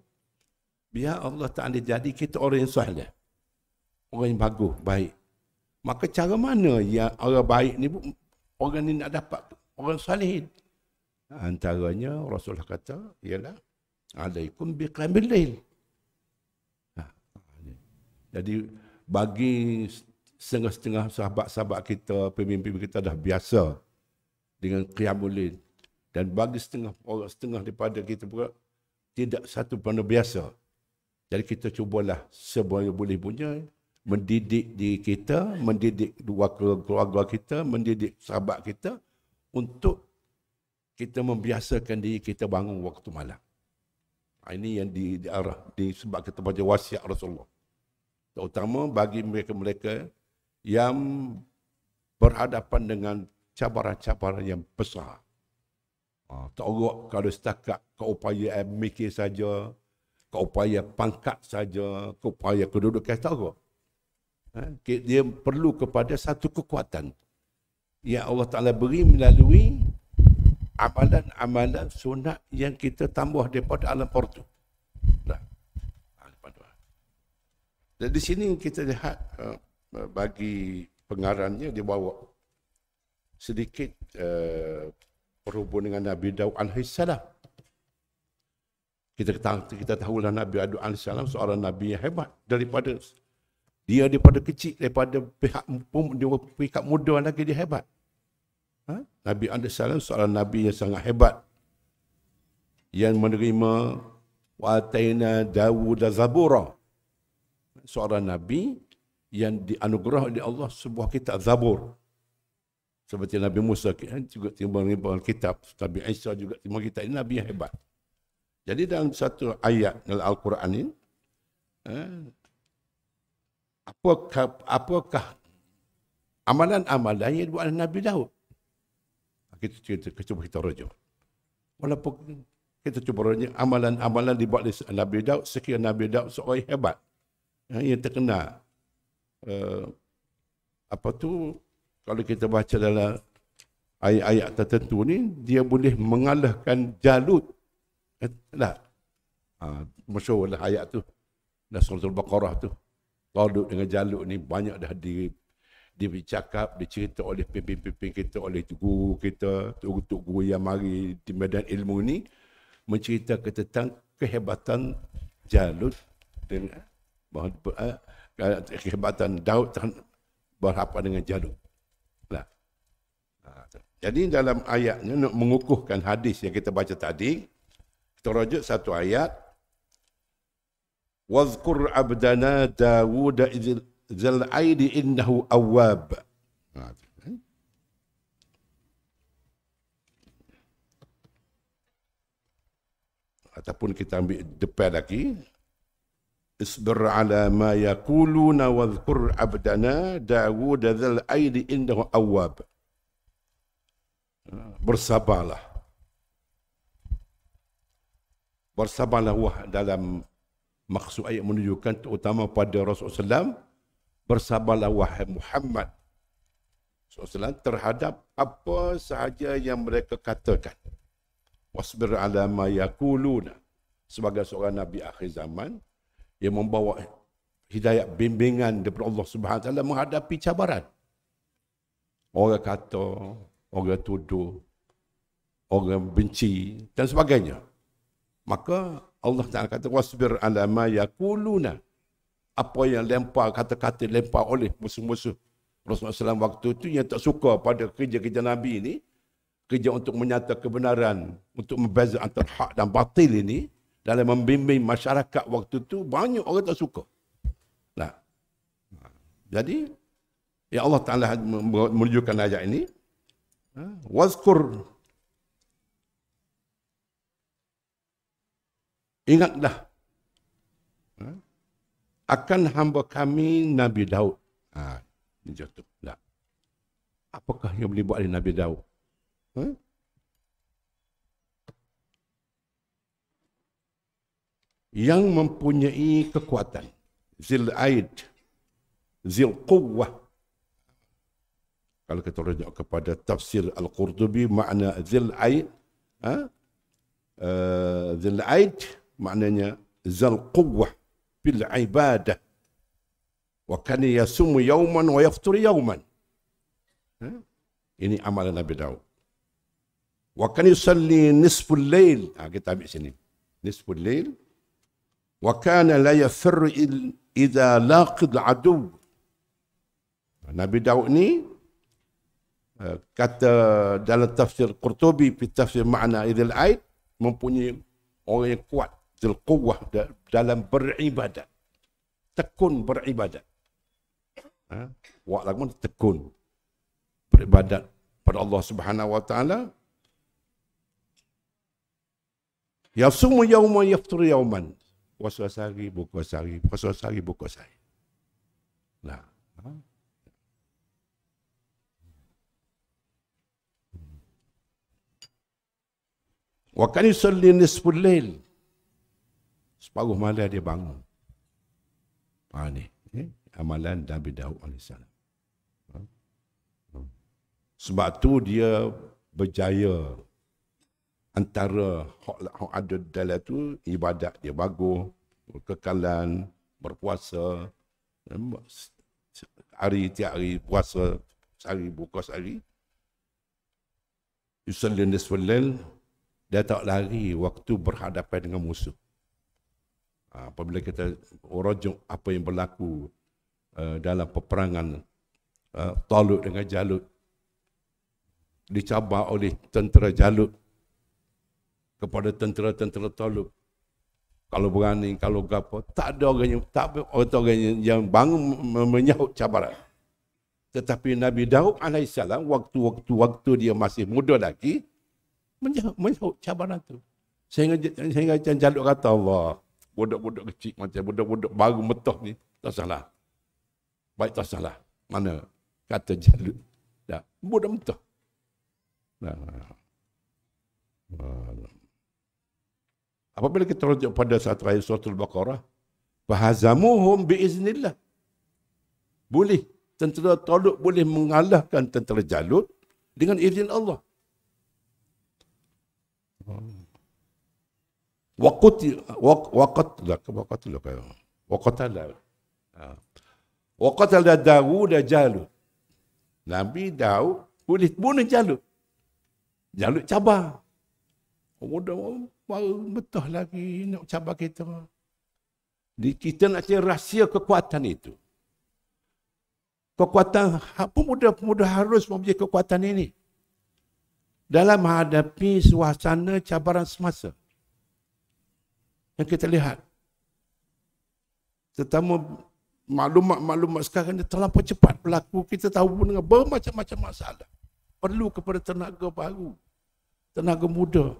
[SPEAKER 2] Biar Allah Taala jadi kita orang yang soleh. Orang yang bagus, baik. Maka cara mana yang orang baik ni orang ni nak dapat orang salihin? antaranya Rasulullah kata ialah alaikum biqamil lail ha, jadi bagi setengah-setengah sahabat-sahabat kita, pemimpin kita dah biasa dengan Qiyamul Lail. Dan bagi setengah orang setengah daripada kita pun tidak satu benda biasa. Jadi kita cubalah sebanyak boleh punya mendidik diri kita, mendidik keluarga kita, mendidik sahabat kita untuk kita membiasakan diri kita bangun waktu malam. Ha, ini yang di, di arah di sebab kita baca wasiat Rasulullah. Terutama bagi mereka-mereka yang berhadapan dengan cabaran-cabaran yang besar. Ha, tak urut kalau setakat kau upaya mikir saja, kau upaya pangkat saja, kau upaya kedudukan, tak urut. Ha? Dia perlu kepada satu kekuatan yang Allah Ta'ala beri melalui amalan-amalan sunat yang kita tambah daripada alam portu. Nah. Ha, Dan di sini kita lihat ha, bagi pengarannya dia bawa sedikit perhubungan ha, dengan Nabi Daud alaihissalam. Kita tahu kita tahulah Nabi Daud alaihissalam seorang nabi yang hebat daripada dia daripada kecil daripada pihak pihak muda lagi dia hebat. Ha? Nabi Anda Salam seorang Nabi yang sangat hebat yang menerima Wataina Dawud az Zabura seorang Nabi yang dianugerah oleh Allah sebuah kitab Zabur seperti Nabi Musa eh, juga terima kitab Nabi Isa juga timbang kitab ini Nabi yang hebat jadi dalam satu ayat dalam Al-Quran ini eh, apakah, apakah amalan-amalan yang dibuat oleh Nabi Daud kita cerita kita kita rujuk. Walaupun kita cuba rojo, amalan-amalan dibuat oleh Nabi Daud, sekian Nabi Daud seorang hebat yang, yang terkenal. Uh, apa tu kalau kita baca dalam ayat-ayat tertentu ni dia boleh mengalahkan Jalut. Eh, lah. Ah, uh, lah ayat tu. Dalam surah Al-Baqarah tu. Kalau dengan Jalut ni banyak dah di dia bercakap, dia cerita oleh pimpin-pimpin kita, oleh guru kita, untuk guru yang mari di medan ilmu ini, menceritakan tentang kehebatan Jalut dengan eh, eh, kehebatan Daud berhadapan dengan Jalut. Nah. Jadi dalam ayatnya ini nak mengukuhkan hadis yang kita baca tadi, kita rajut satu ayat, Wazkur abdana Dawud zal aidi innahu awwab ataupun kita ambil depan lagi isbir ala ma yaquluna wadhkur abdana daud zal aidi innahu awwab bersabarlah bersabarlah wah dalam maksud ayat menunjukkan terutama pada Rasulullah bersabarlah wahai Muhammad SAW terhadap apa sahaja yang mereka katakan. Wasbir ala ma yakuluna. Sebagai seorang Nabi akhir zaman yang membawa hidayah bimbingan daripada Allah Subhanahu taala menghadapi cabaran. Orang kata, orang tuduh, orang benci dan sebagainya. Maka Allah Taala kata wasbir ala ma yakuluna apa yang lempar kata-kata lempar oleh musuh-musuh Rasulullah SAW waktu itu yang tak suka pada kerja-kerja Nabi ini, kerja untuk menyata kebenaran, untuk membeza antara hak dan batil ini, dalam membimbing masyarakat waktu itu, banyak orang tak suka. Nah, jadi, Ya Allah Ta'ala menunjukkan ayat ini, ha? Wazkur, ingatlah akan hamba kami Nabi Daud. Ha, dia jatuh. Tak. Apakah yang boleh buat oleh Nabi Daud? Ha? Yang mempunyai kekuatan. Zil Aid, zil Zil'quwah. Kalau kita rujuk kepada tafsir Al-Qurtubi, makna Zil'aid. Ha? Uh, Aid, maknanya zil Zil'quwah. بالعباده وكان يصوم يوما ويفطر يوما ini amalan Nabi Daud. Wa kan yusalli nisful lail. Ah ha, kita ambil sini. Nisful lail. Wa kana la yafir idza laqid adu. Nabi Daud ni kata dalam tafsir Qurtubi fi tafsir makna idil aid mempunyai orang yang kuat zulquwah dalam beribadat. Tekun beribadat. Ha? Wak lagun tekun beribadat pada Allah Subhanahu wa taala. Yasumu yauma yaftur yauman. Puasa sehari, buka sehari, puasa sehari, buka sehari. Nah. Ha? Wa kan yusalli nisful lail separuh malam dia bangun. Ha, ni, eh? amalan Nabi Daud AS. Ah. Sebab tu dia berjaya antara hak-hak ada dalam tu ibadat dia bagus, kekalan, berpuasa, hari tiap hari puasa, sehari buka sehari. Yusuf Lendis Dia tak lari waktu berhadapan dengan musuh. Ah, apabila kita rujuk apa yang berlaku ah, dalam peperangan ah, Talut dengan Jalut dicabar oleh tentera Jalut kepada tentera-tentera Talut kalau berani kalau gapo tak ada orang yang tak ada orang yang, yang bangun menyahut cabaran tetapi Nabi Daud alaihissalam waktu-waktu dia masih muda lagi menyahut, menyahut cabaran tu sehingga sehingga Jalut kata Allah budak-budak kecil macam budak-budak baru metah ni, tak salah. Baik tak salah. Mana kata jalut. Tak, budak metah. Nah. Apabila kita rujuk pada satu ayat surah Al-Baqarah, fahazamuhum biiznillah. Boleh tentera Taluk boleh mengalahkan tentera Jalut dengan izin Allah. Hmm. وقت وقت وقت وقت وقت داود جالوت نبي داود kulit bunuh jalut. Jalut cabar. Muda mau betah lagi nak cabar kita. Di, kita nak cari rahsia kekuatan itu. Kekuatan, ha, apa muda muda harus mempunyai kekuatan ini. Dalam menghadapi suasana cabaran semasa yang kita lihat. Terutama maklumat-maklumat sekarang ini terlalu cepat berlaku. Kita tahu pun dengan bermacam-macam masalah. Perlu kepada tenaga baru, tenaga muda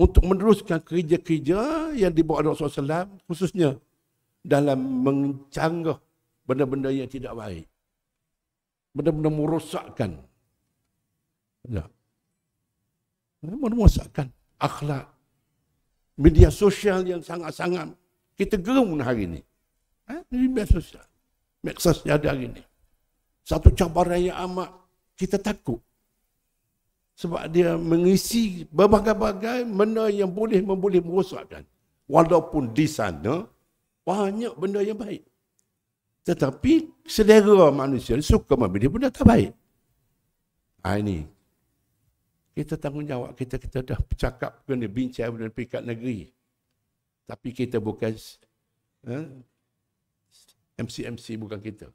[SPEAKER 2] untuk meneruskan kerja-kerja yang dibawa Rasulullah SAW khususnya dalam mencanggah benda-benda yang tidak baik. Benda-benda merosakkan. Ya. Merosakkan akhlak media sosial yang sangat-sangat kita gerung hari ini. Ha? Media sosial. Maksudnya ada hari ini. Satu cabaran yang amat kita takut. Sebab dia mengisi berbagai-bagai benda yang boleh memboleh merosakkan. Walaupun di sana banyak benda yang baik. Tetapi selera manusia suka memilih benda tak baik. Ha, ini kita tanggungjawab kita kita dah bercakap kena bincang dengan pihak negeri tapi kita bukan eh, ha? MC bukan kita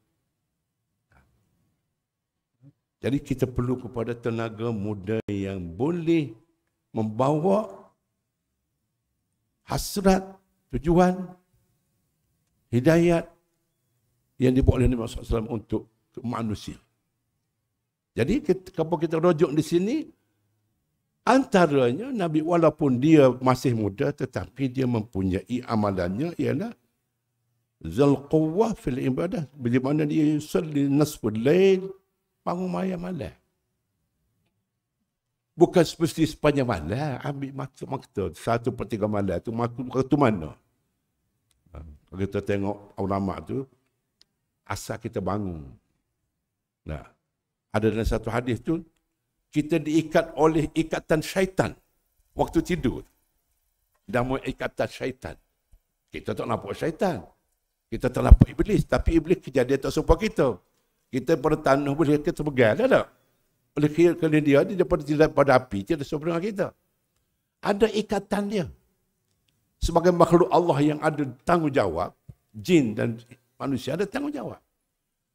[SPEAKER 2] jadi kita perlu kepada tenaga muda yang boleh membawa hasrat, tujuan, hidayat yang dibawa oleh Nabi Muhammad SAW untuk manusia. Jadi kita, kalau kita rojok di sini, Antaranya Nabi walaupun dia masih muda tetapi dia mempunyai amalannya ialah zalquwah fil ibadah. Bagaimana dia yusalli nasful lail bangun maya malam. Bukan seperti sepanjang malam ambil maksud makta satu per tiga malam tu maksud tu mana? Ha, kita tengok ulama tu asal kita bangun. Nah, ada dalam satu hadis tu kita diikat oleh ikatan syaitan waktu tidur. dah mahu ikatan syaitan. Kita tak nampak syaitan. Kita tak nampak iblis. Tapi iblis kejadian tak serupa kita. Kita pada tanah boleh kita pegang, tak tak? Boleh kira-kira dia, dia daripada tidak pada api, dia ada dengan kita. Ada ikatan dia. Sebagai makhluk Allah yang ada tanggungjawab, jin dan manusia ada tanggungjawab.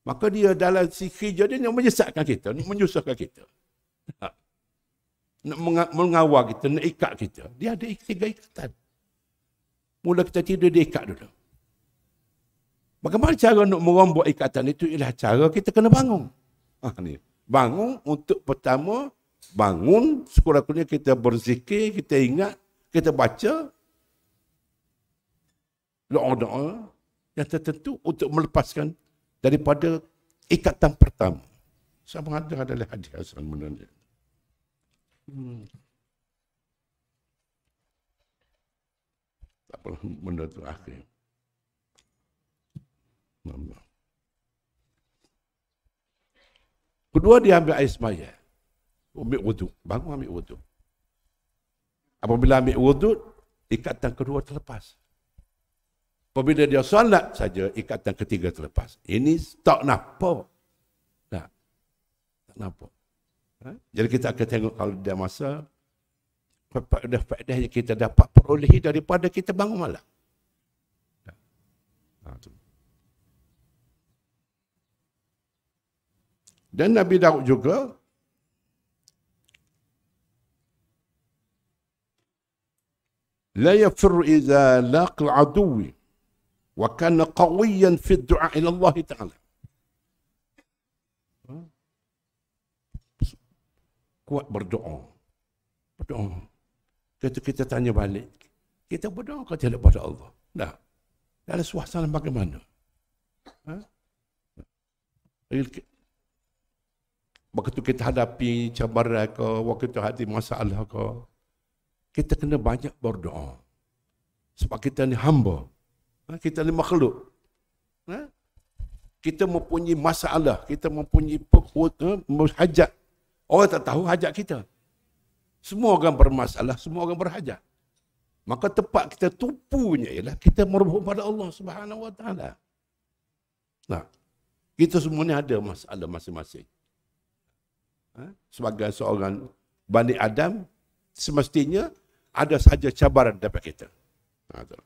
[SPEAKER 2] Maka dia dalam si jadinya dia menyesatkan kita, menyusahkan kita. Nak mengawal kita, nak ikat kita. Dia ada tiga ikatan. Mula kita tidur, dia ikat dulu. Bagaimana cara nak merombak ikatan itu? Ialah cara kita kena bangun. Ah, ni. Bangun untuk pertama, bangun sekurang-kurangnya kita berzikir, kita ingat, kita baca. Doa-doa yang tertentu untuk melepaskan daripada ikatan pertama. Sama mengada adalah hadiah Hasan Hmm. Tak perlu benda itu akhir. Allah. Kedua dia ambil air semaya. Ambil wudhu. Bangun ambil wudhu. Apabila ambil wudhu, ikatan kedua terlepas. Apabila dia solat saja, ikatan ketiga terlepas. Ini tak nampak. Tak nampak. Ha? Jadi kita akan tengok kalau dia masa, faedah-faedah yang kita dapat perolehi daripada kita bangun malam. Ya. Ha, Dan Nabi Daud juga لا يفر إذا لاق العدو وكان قويا في الدعاء إلى الله تعالى kuat berdoa. Berdoa. Kita kita tanya balik. Kita berdoa ke tidak pada Allah? Nah, Dalam suasana bagaimana? Ha? Waktu kita hadapi cabaran ke, waktu hati masalah ke, kita kena banyak berdoa. Sebab kita ni hamba. Ha? Kita ni makhluk. Ha? Kita mempunyai masalah. Kita mempunyai ha? hajat. Orang tak tahu hajat kita. Semua orang bermasalah, semua orang berhajat. Maka tempat kita tupunya ialah kita merubah pada Allah Subhanahu Wa Nah, kita semua ni ada masalah masing-masing. Ha? Sebagai seorang Bani Adam, semestinya ada saja cabaran daripada kita. Nah, ha,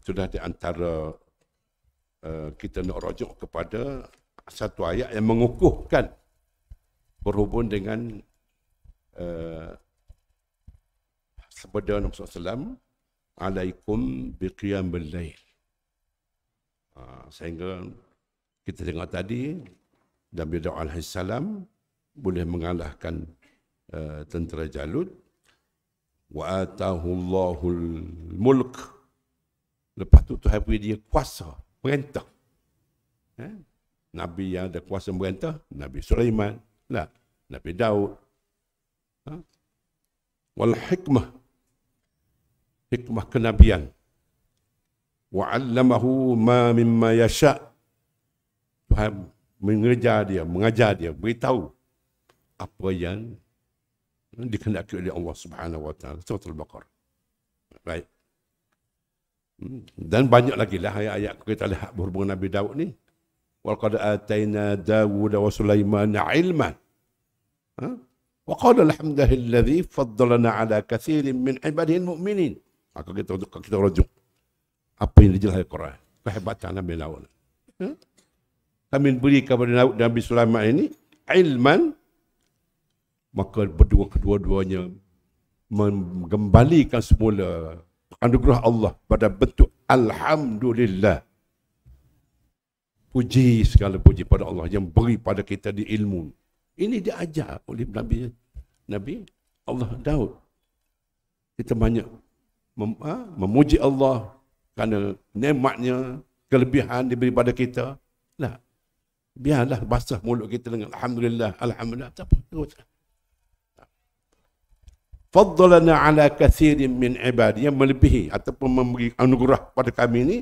[SPEAKER 2] sudah di antara uh, kita nak rujuk kepada satu ayat yang mengukuhkan berhubung dengan uh, sabda Nabi Sallam, alaikum biqiyamil lail. Uh, sehingga kita tengok tadi Nabi Daud Salam boleh mengalahkan uh, tentera Jalut wa atahu Allahul mulk Lepas tu Tuhan beri dia kuasa, perintah. Eh? Nabi yang ada kuasa merintah, Nabi Sulaiman, lah. Nabi Daud. Ha? Wal hikmah. Hikmah kenabian. Wa'allamahu ma mimma yasha' Tuhan mengejar dia, mengajar dia, beritahu apa yang dikenaki oleh Allah Subhanahu wa taala surah al-baqarah baik dan banyak lagi lah ayat-ayat kita lihat berhubungan Nabi Dawud ni. Walqad ataina Dawud wa Sulaiman ilman. Ha? Wa qala alhamdulillahi faddalana ala kathirin min ibadihi mu'minin. Maka kita rujuk, kita rujuk. Apa yang dijelaskan Quran? Kehebatan Nabi Daud. Ha? Kami beri kepada Daud dan Nabi Sulaiman ini ilman maka berdua kedua-duanya menggembalikan semula anugerah Allah pada bentuk Alhamdulillah. Puji segala puji pada Allah yang beri pada kita di ilmu. Ini diajar oleh Nabi Nabi Allah Daud. Kita banyak mem, ha, memuji Allah kerana nematnya, kelebihan diberi pada kita. Lah, biarlah basah mulut kita dengan Alhamdulillah, Alhamdulillah. Tak apa, faddalana ala kathirin min ibad yang melebihi ataupun memberi anugerah pada kami ini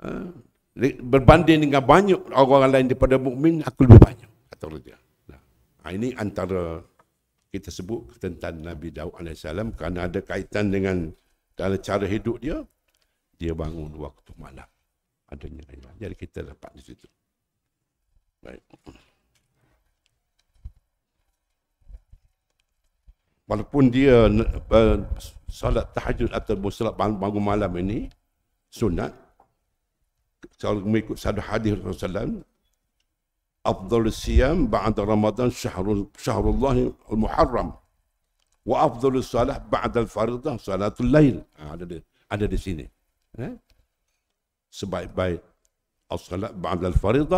[SPEAKER 2] eh, berbanding dengan banyak orang lain daripada mukmin aku lebih banyak atau dia nah, ha, ini antara kita sebut tentang Nabi Dawud AS kerana ada kaitan dengan dalam cara hidup dia dia bangun waktu malam adanya jadi kita dapat di situ baik walaupun dia uh, salat tahajud atau salat bangun malam ini sunat kalau mengikut satu hadis Rasulullah afdhalus siyam ba'da ramadan syahrul syahrullah al-muharram wa afdhalus salat ba'da al-fardh salatul lail ha, ada di, ada di sini eh? sebaik-baik as-salat ba'da al-fardh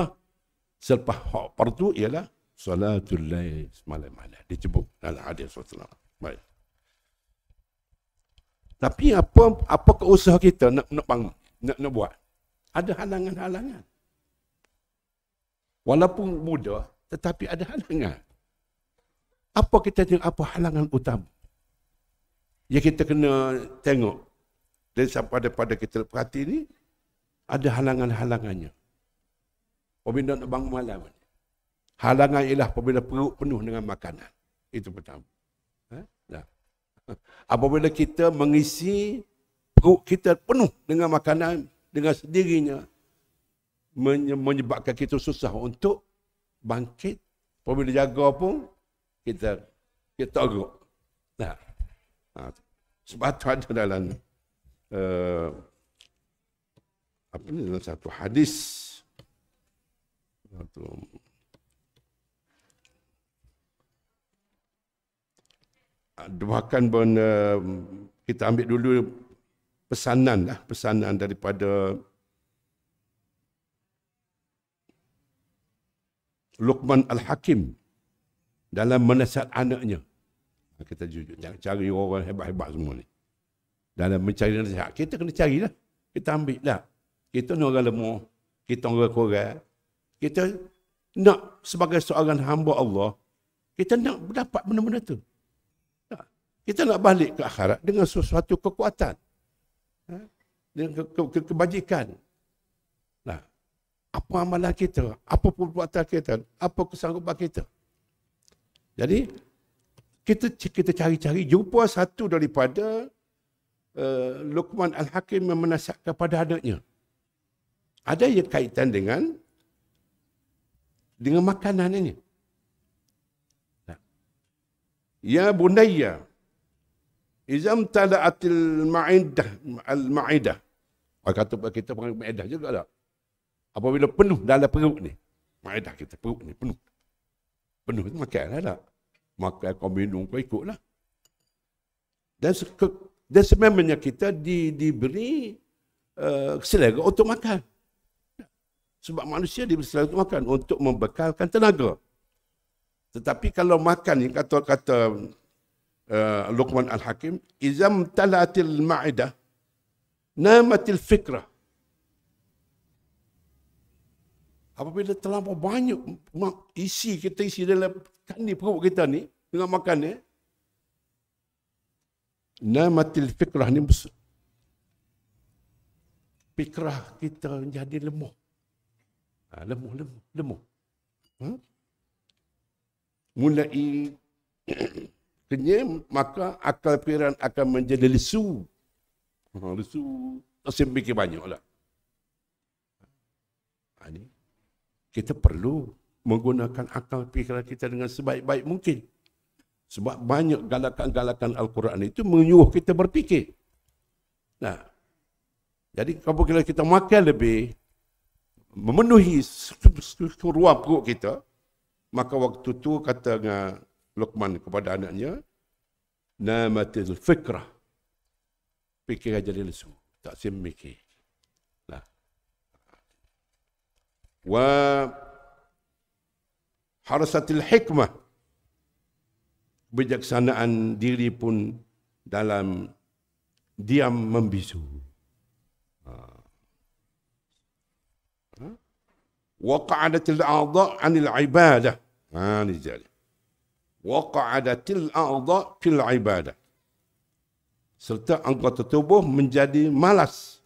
[SPEAKER 2] selepas fardu ialah salatul lail malam-malam dicebuk dalam hadis Rasulullah Baik. Tapi apa apa keusaha kita nak nak bangun, nak nak buat? Ada halangan-halangan. Walaupun mudah, tetapi ada halangan. Apa kita tengok apa halangan utama? Ya kita kena tengok dan sampai pada kita perhati ini, ada halangan-halangannya. Pembina nak bangun malam. Halangan ialah pembina perut penuh dengan makanan. Itu pertama. Apabila kita mengisi perut kita penuh dengan makanan dengan sendirinya menyebabkan kita susah untuk bangkit apabila jaga pun kita kita agak. Nah. Ha, Sebab tu ada dalam uh, apa ni dalam satu hadis satu bahkan ben, eh, kita ambil dulu pesanan lah, pesanan daripada Luqman Al-Hakim dalam menasihat anaknya. Kita jujur, jangan cari orang hebat-hebat semua ni. Dalam mencari nasihat, kita kena carilah. Kita ambil lah. Kita ni orang lemah. Kita orang korang. Kita nak sebagai seorang hamba Allah, kita nak dapat benda-benda tu. Kita nak balik ke akhirat dengan sesuatu kekuatan. Ha? Dengan ke- ke- ke- kebajikan. Nah, apa amalan kita? Apa perbuatan kita? Apa kesanggupan kita? Jadi, kita kita cari-cari jumpa satu daripada uh, Luqman Al-Hakim yang menasihat kepada anaknya. Ada yang kaitan dengan dengan makanan ini. Ya bunayya, Izam mtala'atil ma'idah Al-ma'idah Orang kata kita panggil ma'idah juga tak? Apabila penuh dalam perut ni Ma'idah kita perut ni penuh Penuh tu makan lah tak? Makan kau minum kau ikutlah Dan, seke, dan sebenarnya kita di, diberi uh, Selera untuk makan Sebab manusia diberi selera untuk makan Untuk membekalkan tenaga Tetapi kalau makan ni kata-kata Luqman Al-Hakim izam talatil ma'ida namatil fikra apabila terlalu banyak isi kita isi dalam kandi perut kita ni dengan makan ni namatil fikra ni fikra kita jadi lemuh ha, lemuh lemuh lemuh hmm? mulai kenyim maka akal fikiran akan menjadi lesu. Ha, lesu. Tak sempit banyaklah. Ha, ini. Kita perlu menggunakan akal fikiran kita dengan sebaik-baik mungkin. Sebab banyak galakan-galakan Al-Quran itu menyuruh kita berfikir. Nah, jadi kalau kita makan lebih, memenuhi ruang perut kita, maka waktu tu kata dengan Luqman kepada anaknya namatil fikrah fikir jadi lesu tak semiki lah wa harasatil hikmah bijaksanaan diri pun dalam diam membisu
[SPEAKER 1] ha. Ha?
[SPEAKER 2] wa qa'adatil a'dha 'anil 'ibadah ha ni jadi Waqadatil arda fil ibadah serta anggota tubuh menjadi malas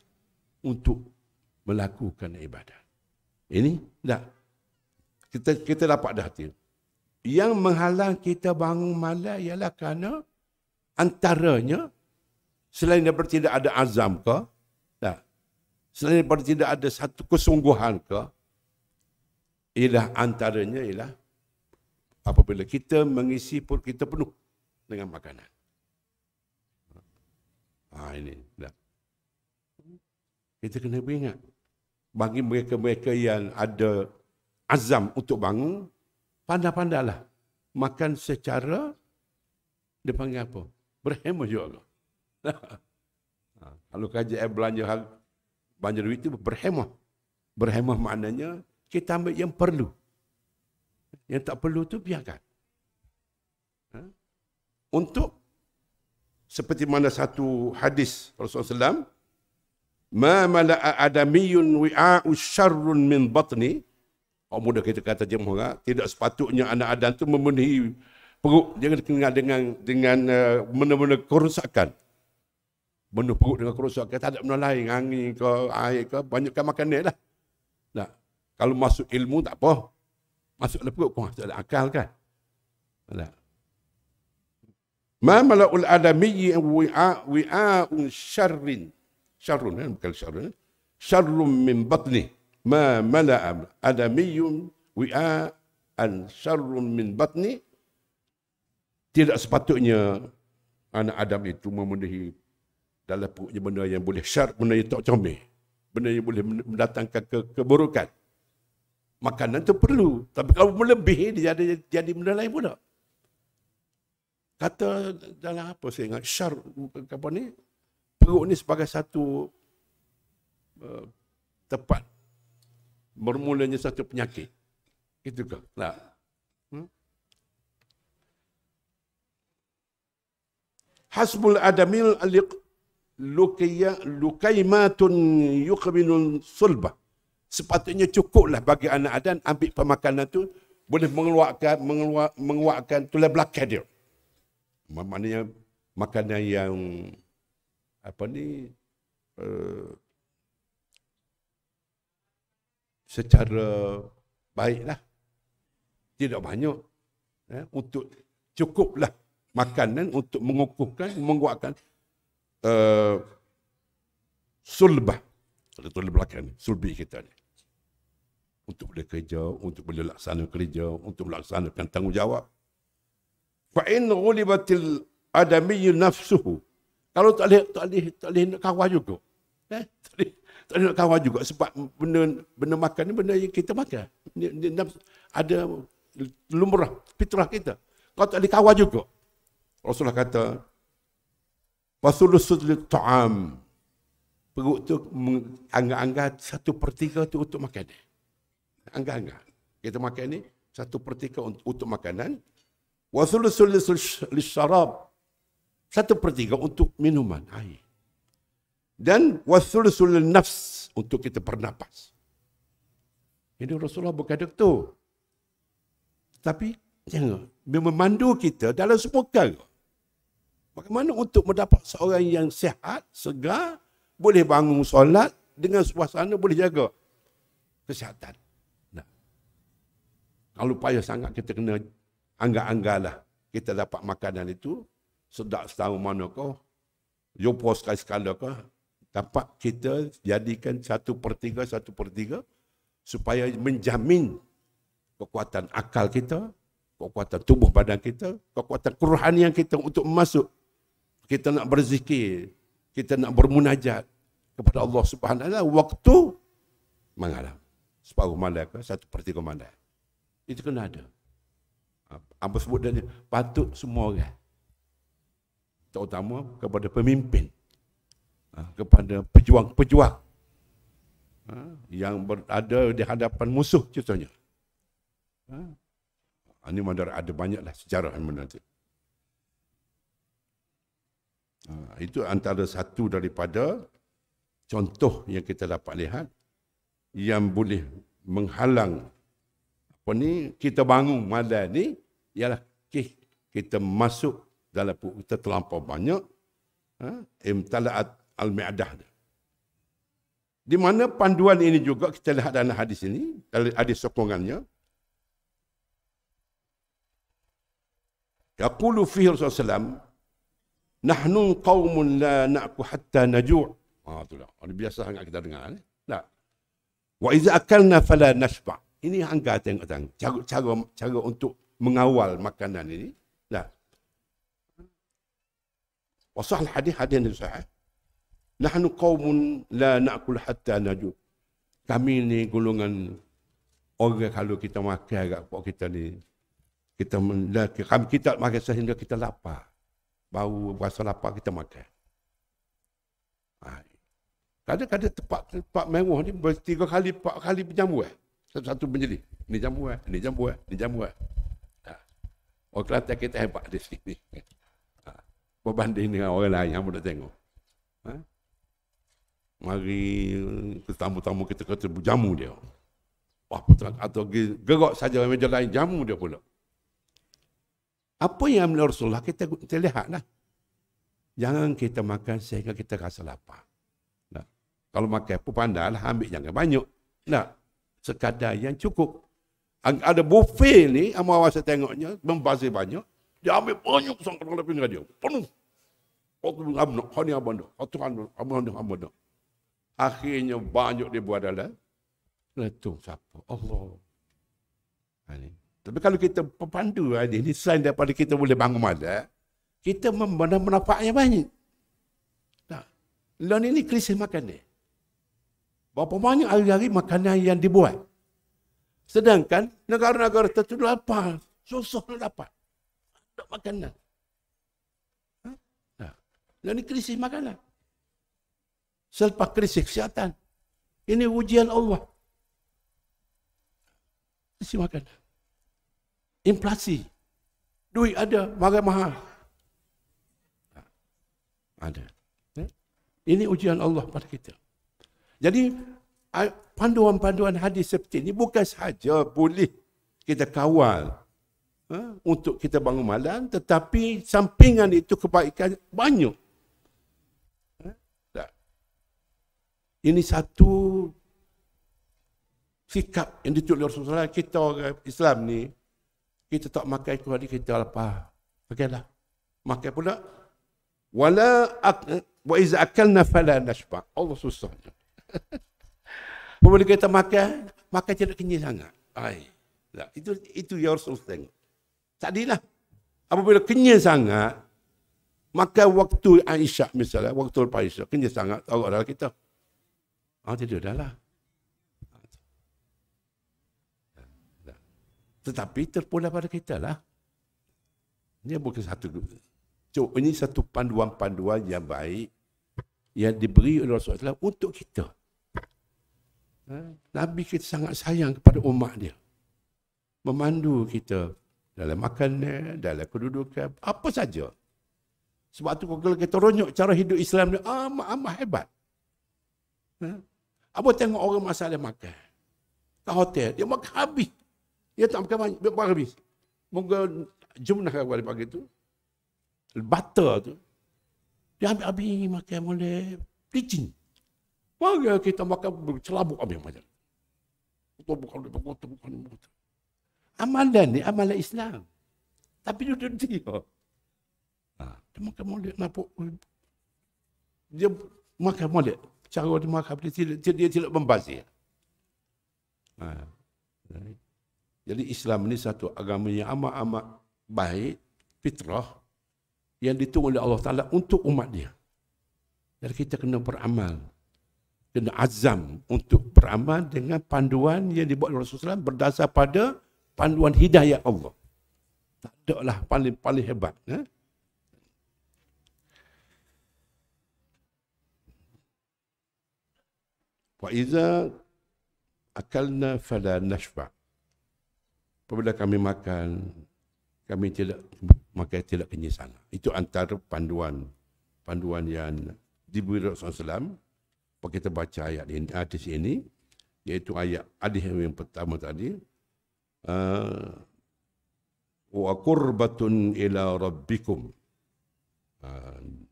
[SPEAKER 2] untuk melakukan ibadah ini tak kita kita dapat dah tu yang menghalang kita bangun malas ialah kerana antaranya selain daripada tidak ada azam ke tak selain daripada tidak ada satu kesungguhan ke ialah antaranya ialah apabila kita mengisi perut kita penuh dengan makanan. Ha, ini dah. Kita kena ingat bagi mereka-mereka yang ada azam untuk bangun, pandai-pandailah makan secara dia panggil apa? Berhemah juga. Allah. Ha. Kalau kerja air belanja banyak duit itu berhemah. Berhemah maknanya kita ambil yang perlu. Yang tak perlu tu biarkan. Ha? Untuk seperti mana satu hadis Rasulullah SAW, Ma mala'a adamiyun wi'a'u syarrun min batni. Orang muda kita kata je muka, tidak sepatutnya anak Adam itu memenuhi perut Jangan dengan dengan, dengan uh, mana-mana kerosakan. Menuh perut dengan kerusakan, tak ada benda lain. Angin ke, air ke, banyakkan makanan lah. Nah, kalau masuk ilmu tak apa, masuk dalam perut kau masuk dalam akal kan tak ma malaul adami wa wa un syarrin syarrun kan bukan syarrun eh? syarrun min batni ma mala'a adami wa an syarrun min batni tidak sepatutnya anak Adam itu memenuhi dalam perutnya benda yang boleh syar, benda yang tak comel. Benda yang boleh mendatangkan ke keburukan makanan tu perlu. Tapi kalau melebih, dia jadi, jadi benda lain pula. Kata dalam apa saya ingat, syar, apa ni, perut ni sebagai satu uh, tempat bermulanya satu penyakit. Itu ke? Tak. Hmm? Hasbul adamil alik lukiyah lukaimatun yuqbinul sulbah sepatutnya cukuplah bagi anak Adam ambil pemakanan tu boleh mengeluarkan mengeluar, mengeluarkan tulah belakang dia. Maknanya makanan yang apa ni uh, secara baiklah tidak banyak eh, untuk cukuplah makanan untuk mengukuhkan menguatkan uh, eh, sulbah atau tulang belakang sulbi kita ni untuk bekerja, untuk boleh melaksanakan kerja, untuk laksanakan tanggungjawab. Fa in ghulibatil adami nafsuhu. Kalau tak boleh tak boleh tak boleh nak kawal juga. Eh, tak boleh nak kawal juga sebab benda benda makan ni benda yang kita makan. Ni, ni nafsu, ada lumrah fitrah kita. Kau tak boleh kawal juga. Rasulullah kata Fasulus sudli ta'am Perut tu Angga-angga satu per tiga tu untuk makan deh. Angga-angga. Kita makan ni satu pertiga untuk, untuk makanan. Wa thulutsul lisharab. Satu pertiga untuk minuman, air. Dan wa thulutsul nafs untuk kita bernapas. Ini Rasulullah berkata tu. Tapi tengok, memandu kita dalam semua perkara. Bagaimana untuk mendapat seorang yang sihat, segar, boleh bangun solat dengan suasana boleh jaga kesihatan. Kalau payah sangat kita kena anggar-anggarlah kita dapat makanan itu sedap setahun mana kau jumpa sekali sekali kau dapat kita jadikan satu per tiga, satu per tiga supaya menjamin kekuatan akal kita, kekuatan tubuh badan kita, kekuatan kerohanian kita untuk masuk. Kita nak berzikir, kita nak bermunajat kepada Allah Subhanahu Wa waktu mengalam. Separuh malam ke satu per tiga malam. Itu kena ada. Apa sebut dia? Patut semua orang. Terutama kepada pemimpin. Ha, kepada pejuang-pejuang. Ha, yang berada di hadapan musuh contohnya. Ini ha. mandara ada banyaklah sejarah yang menanti. Itu antara satu daripada contoh yang kita dapat lihat yang boleh menghalang apa ni kita bangun madan ni ialah kih kita masuk dalam buku kita terlampau banyak ha imtalaat al-mi'dah di mana panduan ini juga kita lihat dalam hadis ini dari hadis sokongannya yaqulu fihi rasulullah sallam nahnu qaumun la na'ku hatta naju' ah itulah ini biasa sangat kita dengar eh? tak wa iza akalna fala nashba' ini angka tengok tang cara, cara cara untuk mengawal makanan ini nah wasah hadis hadis yang sahih nahnu qaumun la naakul hatta naju kami ni golongan orang kalau kita makan agak pok kita ni kita kami kita, kita makan sehingga kita lapar bau rasa lapar kita makan ha. Kadang-kadang tempat, tempat mewah ni bertiga kali, empat kali berjamu satu-satu menjadi. Ini jambu eh, ini jambu eh, ini jambu eh. Ha. Orang Kelantan kita hebat di sini. Ha. Berbanding dengan orang lain yang boleh tengok. Ha? Mari eh, tetamu-tamu kita kata jamu dia. Wah, atau gerak saja meja lain jamu dia pula. Apa yang menurut Rasulullah kita, kita lihatlah. Jangan kita makan sehingga kita rasa lapar. Nah. Kalau makan pun pandai lah, ambil jangan banyak. Nah sekadar yang cukup. Ada buffet ni, Amar Awas saya tengoknya, membazir banyak. Dia ambil banyak pesan kepada Nabi dia. Penuh. Waktu itu, Amna, Hani Abanda, Hatu Amna, Amna, Akhirnya banyak dia buat adalah, Letung siapa? Allah. Ini. Tapi kalau kita pandu hari ini, selain daripada kita boleh bangun malam, kita membenar manfaatnya banyak. Nah, lo ni krisis makan dia. Berapa banyak hari-hari makanan yang dibuat. Sedangkan negara-negara tertentu lapar. Susah nak dapat. Tak makanan. Ha? Dan ini krisis makanan. Selepas krisis kesihatan. Ini ujian Allah. Krisis makanan. Inflasi. Duit ada, barang mahal. Ada. Ini ujian Allah pada kita. Jadi panduan-panduan hadis seperti ini bukan sahaja boleh kita kawal ha, untuk kita bangun malam tetapi sampingan itu kebaikan banyak. Ha, ini satu sikap yang ditutup oleh Rasulullah kita orang Islam ni kita tak makan kecuali kita lepas. Okeylah. Makan pula wala wa iz akalna fala nashba. Allah susah. Kemudian kita makan, makan tidak kenyang sangat. Ai. Tak. Lah, itu itu your Rasul tengok. Tadilah. Apabila kenyang sangat, makan waktu Aisyah misalnya, waktu lepas Aisyah, kenyang sangat, Allah dah lah kita. Ah, tidak dah lah. Tetapi terpulang pada kita lah. Ini bukan satu. So, ini satu panduan-panduan yang baik yang diberi oleh Rasulullah untuk kita. Nabi kita sangat sayang kepada umat dia. Memandu kita dalam makannya, dalam kedudukan, apa saja. Sebab tu kalau kita ronyok cara hidup Islam ni amat-amat hebat. Ha? Apa tengok orang masalah dia makan? Tak hotel, dia makan habis. Dia tak makan banyak, dia makan habis. Moga jumlah kawan dia pagi tu. Butter tu. Dia ambil habis makan boleh. Licin. Licin. Mari kita makan celabuk habis macam. Kita bukan dia berkata, bukan dia Amalan ni amalan Islam. Tapi dia dia. dia. Ha, dia makan molek, nampak. Dia makan molek. Cara dia makan, dia tidak, dia, dia tidak membazir. Ha. Jadi Islam ni satu agama yang amat-amat baik, fitrah, yang ditunggu oleh Allah Ta'ala untuk umat dia. Jadi kita kena beramal kena azam untuk beramal dengan panduan yang dibuat oleh Rasulullah SAW berdasar pada panduan hidayah Allah. Tak ada lah paling-paling hebat. Ha? Wa iza akalna fala nashba. Apabila kami makan, kami tidak maka tidak kenyang Itu antara panduan panduan yang diberi Rasulullah kita baca ayat ini, hadis ini, iaitu ayat hadis yang pertama tadi. Uh, Wa kurbatun ila rabbikum. Uh,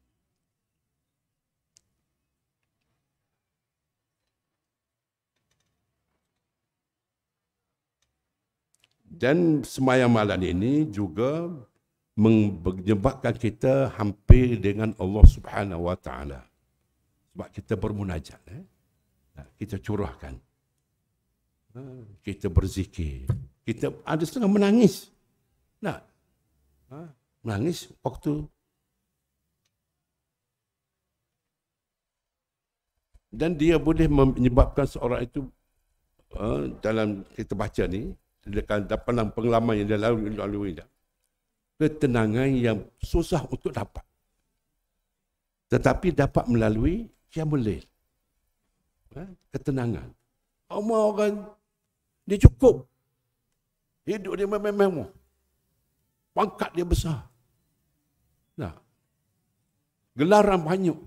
[SPEAKER 2] Dan semaya malam ini juga menyebabkan kita hampir dengan Allah Subhanahu Wa Taala. Sebab kita bermunajat. Eh? Kita curahkan. Kita berzikir. Kita ada setengah menangis. Nak? Ha? Menangis waktu dan dia boleh menyebabkan seorang itu uh, dalam kita baca ni dekat dalam pengalaman yang dia lalui lalui dia ketenangan yang susah untuk dapat tetapi dapat melalui kiamulil. Ha? Ketenangan. Umar orang, dia cukup. Hidup dia memang-memang. Pangkat dia besar. Nah. Gelaran banyak.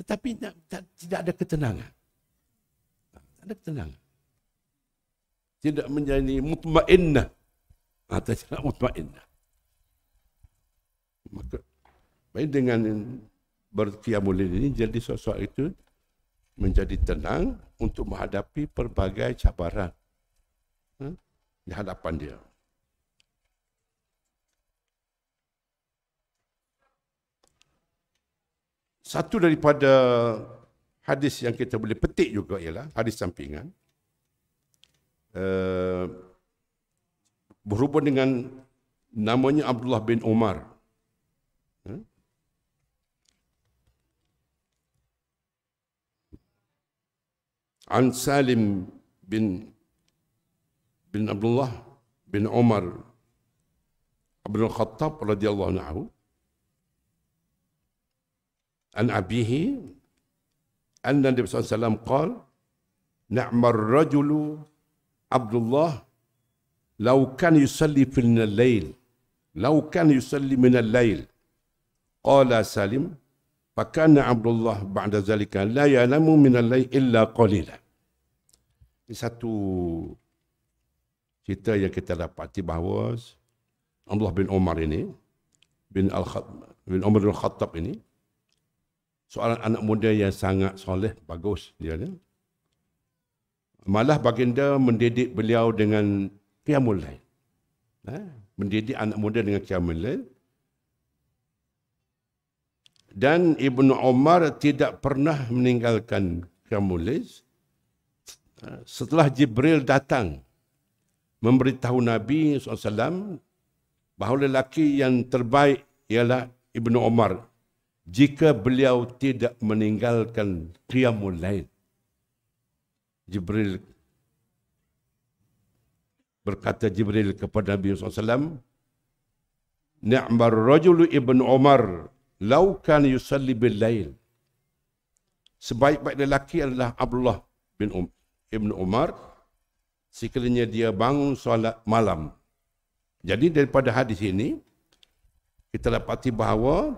[SPEAKER 2] Tetapi tak, tak, tidak ada ketenangan. Tak ada ketenangan. Tidak menjadi mutmainnah. Atau ha, tidak mutmainnah. Maka, baik dengan berkiamulin ini jadi sosok itu menjadi tenang untuk menghadapi pelbagai cabaran hmm, di hadapan dia. Satu daripada hadis yang kita boleh petik juga ialah hadis sampingan uh, berhubung dengan namanya Abdullah bin Umar. عن سالم بن بن عبد الله بن عمر بن الخطاب رضي الله عنه عن أبيه أن النبي صلى الله عليه وسلم قال نعم الرجل عبد الله لو كان يصلي في الليل لو كان يصلي من الليل قال سالم Fakana Abdullah ba'da zalika la ya'lamu min al-lay illa qalila. Ini satu cerita yang kita dapati bahawa Abdullah bin Umar ini bin Al-Khattab bin Umar Al-Khattab ini seorang anak muda yang sangat soleh bagus dia ni. Malah baginda mendidik beliau dengan qiyamul lain. Ha? Mendidik anak muda dengan qiyamul lain dan Ibnu Omar tidak pernah meninggalkan Kamulis ha, setelah Jibril datang memberitahu Nabi SAW bahawa lelaki yang terbaik ialah Ibnu Omar, jika beliau tidak meninggalkan Qiyamul Lail. Jibril berkata Jibril kepada Nabi SAW Ni'mar rajulu Ibn Umar laukan yusalli bil lail sebaik-baik lelaki adalah Abdullah bin um, Ibn Umar sekiranya dia bangun solat malam jadi daripada hadis ini kita dapati bahawa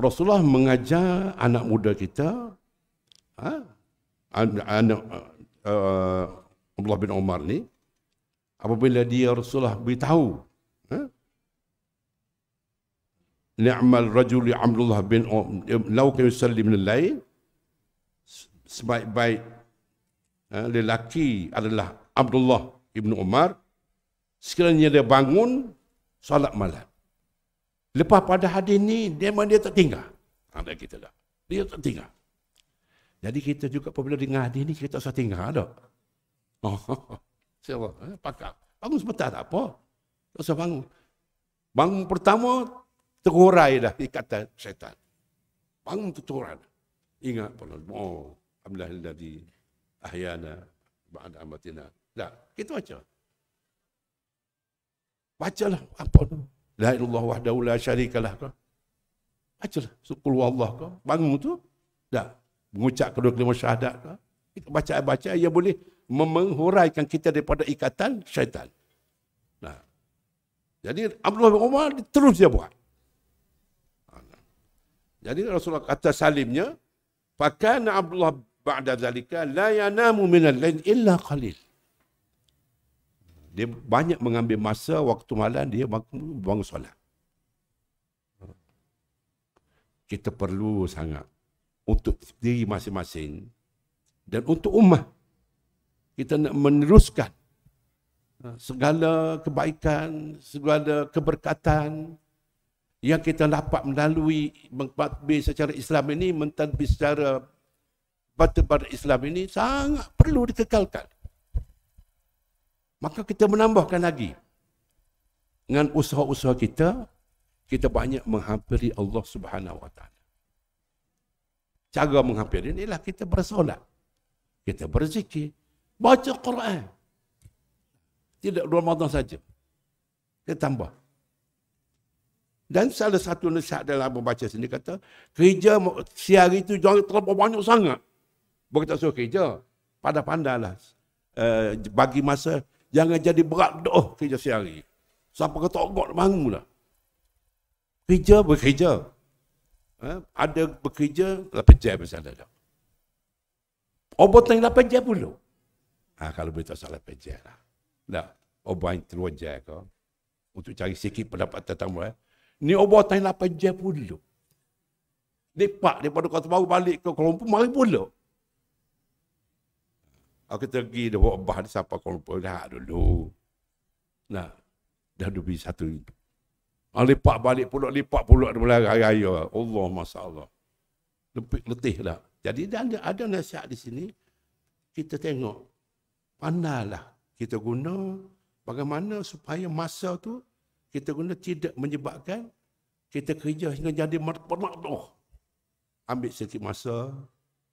[SPEAKER 2] Rasulullah mengajar anak muda kita anak, ha, anak uh, Abdullah bin Umar ni apabila dia Rasulullah beritahu ha? ni'mal rajul Abdullah bin lau kan yusalli min al-lail sebaik-baik eh, lelaki adalah Abdullah ibn Umar sekiranya dia bangun salat malam lepas pada hadis ni dia dia tak tinggal ada ha, kita dah dia tak tinggal jadi kita juga apabila dengar hadis ni kita tak tinggal dah Oh, siapa? Eh, pakar. Bangun sebentar tak apa. Tak usah bangun. Bangun pertama, terurai dah ikatan syaitan. Bangun tuturan. Ingat pun, oh, Alhamdulillah dari ahyana ba'ad amatina. Tak, kita baca. Bacalah apa tu. La ilullah wahdahu la syarikalah kau. Bacalah. Sukul wallah kau. Bangun tu. Tak. Mengucap kedua kelima syahadat kau. Kita baca-baca yang boleh memenghuraikan kita daripada ikatan syaitan. Nah. Jadi Abdullah bin Umar terus dia buat. Jadi Rasulullah kata salimnya, "Fakana Abdullah ba'da zalika la yanamu min al lain illa qalil." Dia banyak mengambil masa waktu malam dia bangun solat. Kita perlu sangat untuk diri masing-masing dan untuk ummah kita nak meneruskan segala kebaikan, segala keberkatan, yang kita dapat melalui mengkhatib secara Islam ini, mentadbir secara batu-batu Islam ini sangat perlu dikekalkan. Maka kita menambahkan lagi dengan usaha-usaha kita, kita banyak menghampiri Allah Subhanahu Wa Taala. Cara menghampiri inilah kita bersolat, kita berzikir, baca Quran. Tidak Ramadan saja. Kita tambah. Dan salah satu nasihat dalam membaca sini kata, kerja siar itu jangan terlalu banyak sangat. Bukan tak suruh kerja. Pada pandalah. Uh, eh, bagi masa, jangan jadi berat Oh kerja siar ini. Siapa kata, oh God, bangunlah. Kerja berkerja Ha? Eh, ada berkerja lapan jam misalnya. Dah. Obat yang lapan jam pula. Ha, kalau boleh tak salah lapan jam lah. Tak, obat yang terlalu jam kau. Untuk cari sikit pendapat tentang mereka. Ni obor tahun 8 jam pula. Lepak daripada kota baru balik ke Kuala Lumpur, mari pula. Aku pergi dah buat obah di Sapa Kuala Lumpur, dah dulu. Nah, dah lebih satu ini. Ah, lepak balik pula, lepak pula dia mulai raya-raya. Allah masya Allah. Lepik letih lah. Jadi ada, ada nasihat di sini, kita tengok, pandalah kita guna bagaimana supaya masa tu kita guna tidak menyebabkan kita kerja hingga jadi merpenatuh. Ambil sedikit masa,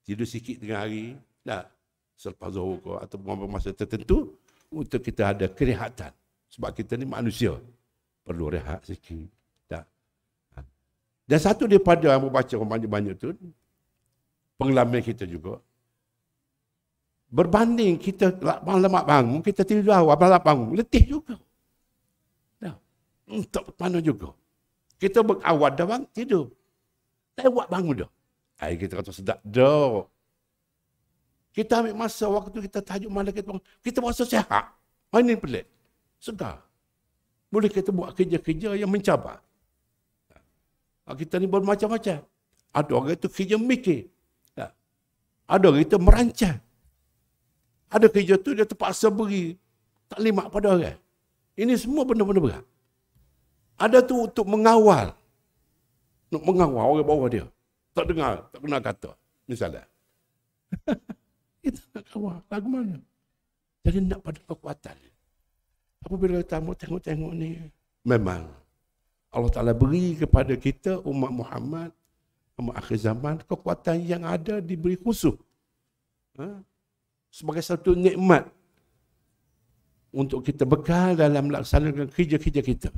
[SPEAKER 2] tidur sikit tengah hari, tak? selepas zuhur ke atau beberapa masa tertentu untuk kita ada kerehatan. Sebab kita ni manusia. Perlu rehat sikit. Tak? Ha. Dan satu daripada yang membaca banyak-banyak tu, pengalaman kita juga, berbanding kita malam-malam bangun, kita tidur awal, malam-malam bangun, letih juga. Untuk mana juga. Kita berawat dah bang, tidur. Lewat bangun dah. Air kita kata sedap dah. Kita ambil masa waktu kita tajuk malam kita bangun. Kita rasa sehat Mana yang pelik? Segar. Boleh kita buat kerja-kerja yang mencabar. Ha, kita ni bermacam-macam. Ada orang itu kerja mikir. Ha. Ada orang itu merancang. Ada kerja tu dia terpaksa beri lima pada orang. Ini semua benda-benda berat. -benda ada tu untuk mengawal. Untuk mengawal orang bawah dia. Tak dengar, tak kena kata. Misalnya. kita nak kawal. Lagu mana? Jadi nak pada kekuatan. Apa bila kita tengok-tengok ni, memang Allah Ta'ala beri kepada kita, umat Muhammad, umat akhir zaman, kekuatan yang ada diberi khusus. Ha? Sebagai satu nikmat untuk kita bekal dalam melaksanakan kerja -kerja kita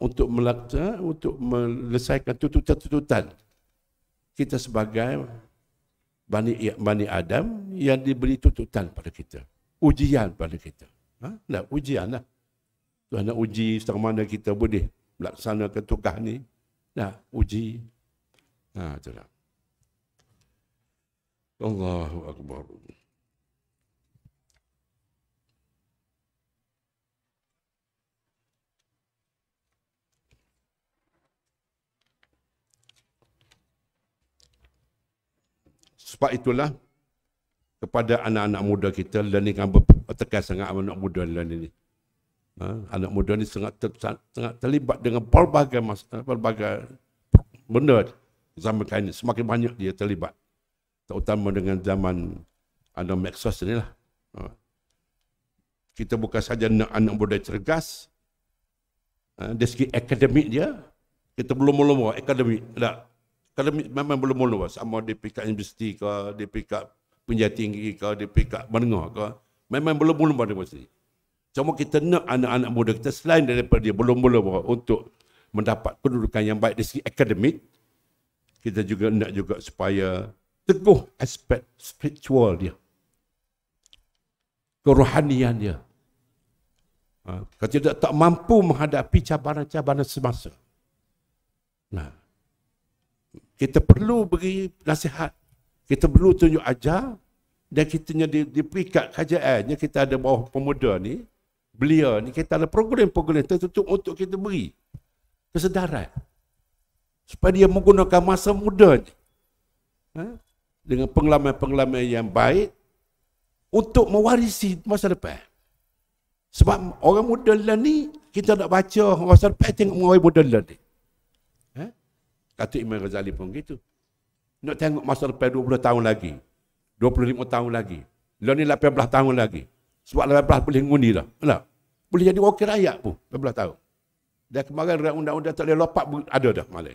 [SPEAKER 2] untuk melaksa, untuk menyelesaikan tuntutan-tuntutan kita sebagai bani bani Adam yang diberi tuntutan pada kita ujian pada kita ha? nak ujian lah Tuhan nak uji setengah mana kita boleh melaksanakan tugas ni nak uji ha itulah Allahu Akbar Allahu Akbar Sebab itulah kepada anak-anak muda kita dan learning kami tekan sangat anak muda dalam ini. Ha? anak muda ini sangat, ter, sangat terlibat dengan pelbagai masalah, eh, pelbagai benda zaman kini semakin banyak dia terlibat terutama dengan zaman anak Maxos ini lah. Ha? Kita bukan saja nak anak muda cergas, ha? dari segi akademik dia, kita belum mula akademik, tak? kalau memang belum mula lah, sama dia pikat universiti ke, dia pikat penjaya tinggi ke, dia pikat menengah ke, memang belum mula lah masa ini. Cuma kita nak anak-anak muda kita selain daripada dia belum mula untuk mendapat kedudukan yang baik dari segi akademik, kita juga nak juga supaya teguh aspek spiritual dia. Kerohanian dia. Ha, kalau tidak tak mampu menghadapi cabaran-cabaran semasa. Nah, kita perlu beri nasihat, kita perlu tunjuk ajar dan kita di, di pikat kerajaannya kita ada bawah pemuda ni, belia ni kita ada program-program tertentu untuk kita beri kesedaran supaya dia menggunakan masa muda ni, ha? dengan pengalaman-pengalaman yang baik untuk mewarisi masa depan. Sebab orang muda lah ni kita nak baca masa depan tengok orang muda lah ni. Kata Imam Ghazali pun gitu. Nak tengok masa depan 20 tahun lagi. 25 tahun lagi. Lalu ni 18 tahun lagi. Sebab 18 boleh ngundi dah. Alah. Boleh jadi wakil rakyat pun. 18 tahun. Dia kemarin undang-undang tak boleh lopak ada dah malam.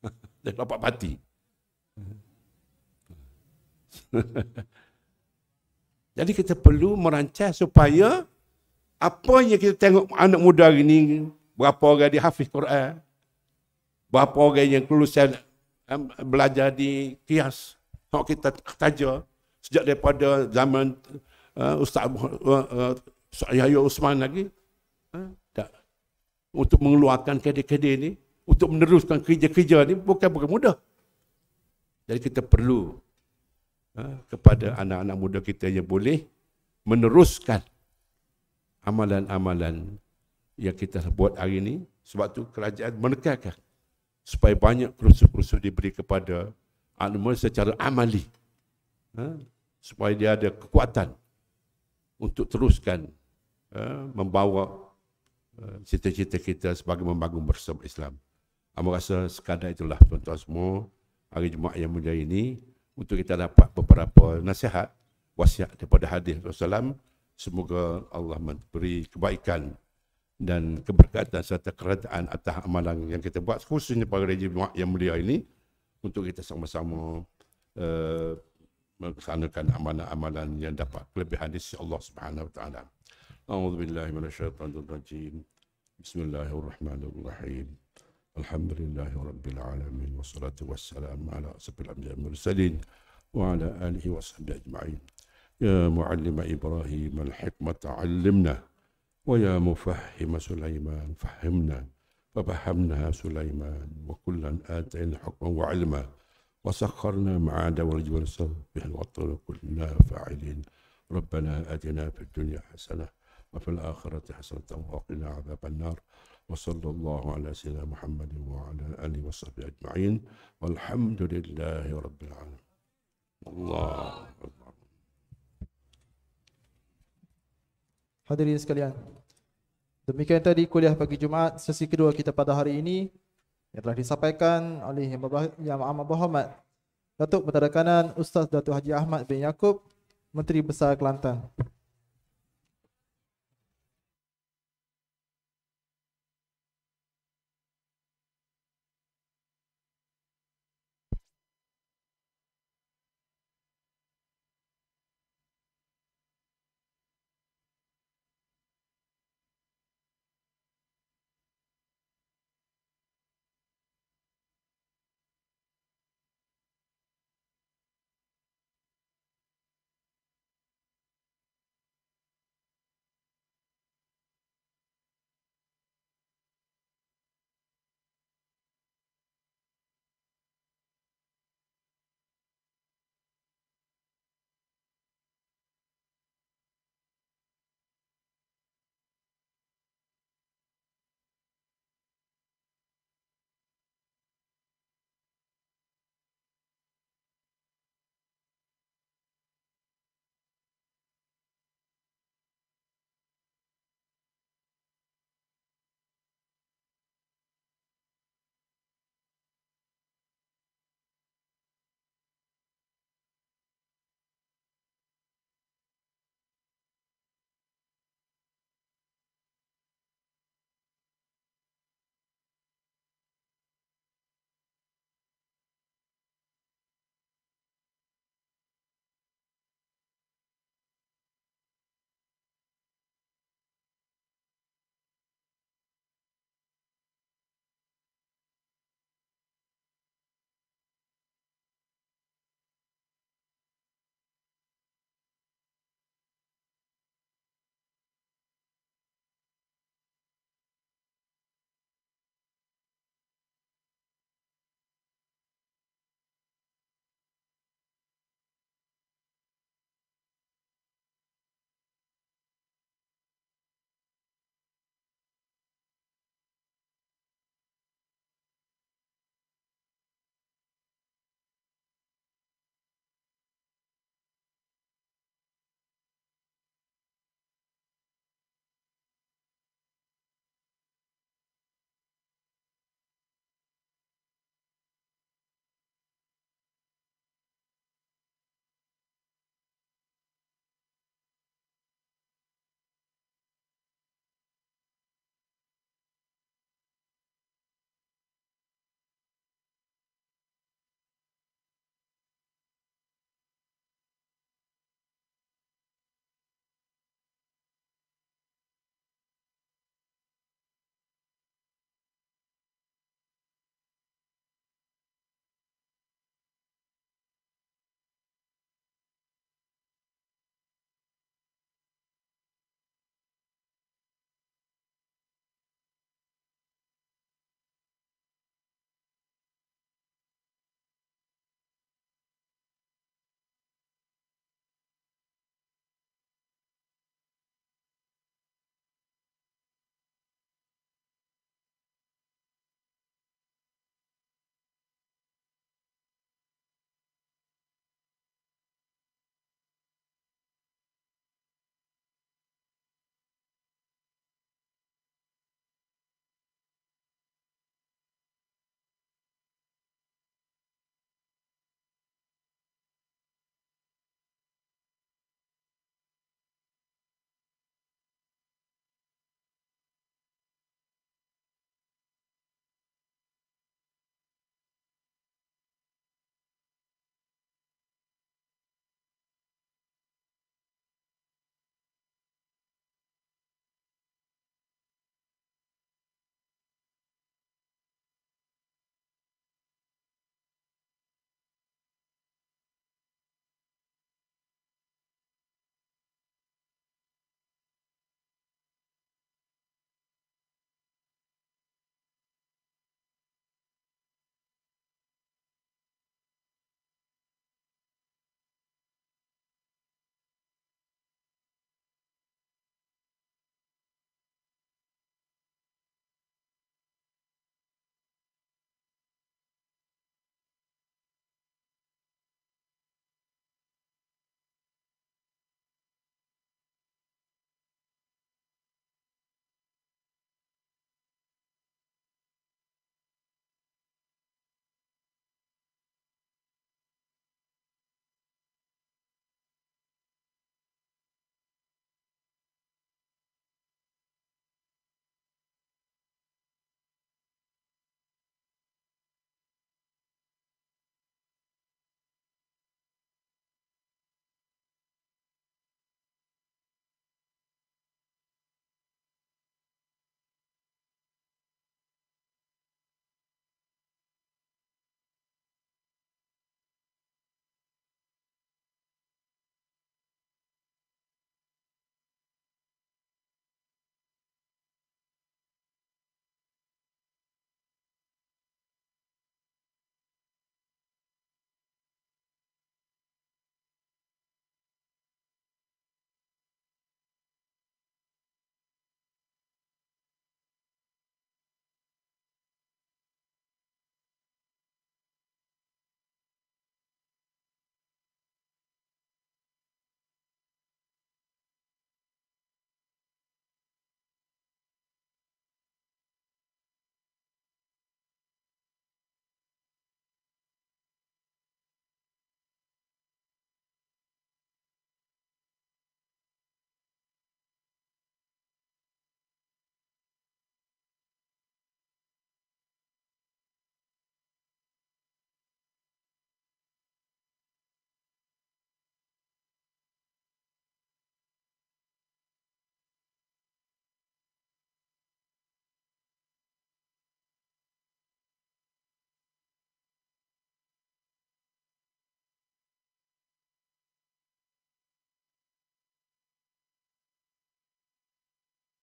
[SPEAKER 2] Dia lopak parti. jadi kita perlu merancang supaya apa yang kita tengok anak muda ini berapa orang dia hafiz Quran, Berapa orang yang kelulusan belajar di kias. Kalau kita kerja sejak daripada zaman uh, Ustaz uh, uh, Yahya Usman lagi. Uh, tak. Untuk mengeluarkan kedai-kedai ini, untuk meneruskan kerja-kerja ini bukan bukan mudah. Jadi kita perlu uh, kepada anak-anak muda kita yang boleh meneruskan amalan-amalan yang kita buat hari ini sebab tu kerajaan menekankan supaya banyak kerusuh-kerusuh diberi kepada Al-Mu'min secara amali. Ha? Supaya dia ada kekuatan untuk teruskan ha? membawa ha? cita-cita kita sebagai membangun bersama Islam. Saya rasa sekadar itulah tuan-tuan semua hari Jumaat yang mulia ini untuk kita dapat beberapa nasihat wasiat daripada hadis Rasulullah SAW. Semoga Allah memberi kebaikan dan keberkatan serta kerajaan atas amalan yang kita buat khususnya pada rejim yang mulia ini untuk kita sama-sama uh, melaksanakan amalan-amalan yang dapat kelebihan di sisi Allah Subhanahu wa taala. A'udzu billahi minasyaitonir rajim. Bismillahirrahmanirrahim. Alhamdulillahirabbil alamin wassalatu wassalamu ala asyrafil anbiya'i wal mursalin wa ala alihi washabbihi ajma'in. Ya muallima Ibrahim al-hikmata 'allimna ويا مفهم سليمان فهمنا ففهمنا سليمان وكلا آتينا حكما وعلما وسخرنا مع داود به الوطن كلنا فاعلين ربنا آتنا في الدنيا حسنة وفي الآخرة حسنة وقنا عذاب النار وصلى الله على سيدنا محمد وعلى آله وصحبه أجمعين والحمد لله رب العالمين الله أكبر
[SPEAKER 1] Hadirin sekalian. Demikian tadi kuliah pagi Jumaat sesi kedua kita pada hari ini yang telah disampaikan oleh Yang Amat Muhammad Datuk Bertara Kanan Ustaz Datuk Haji Ahmad bin Yaakob Menteri Besar Kelantan.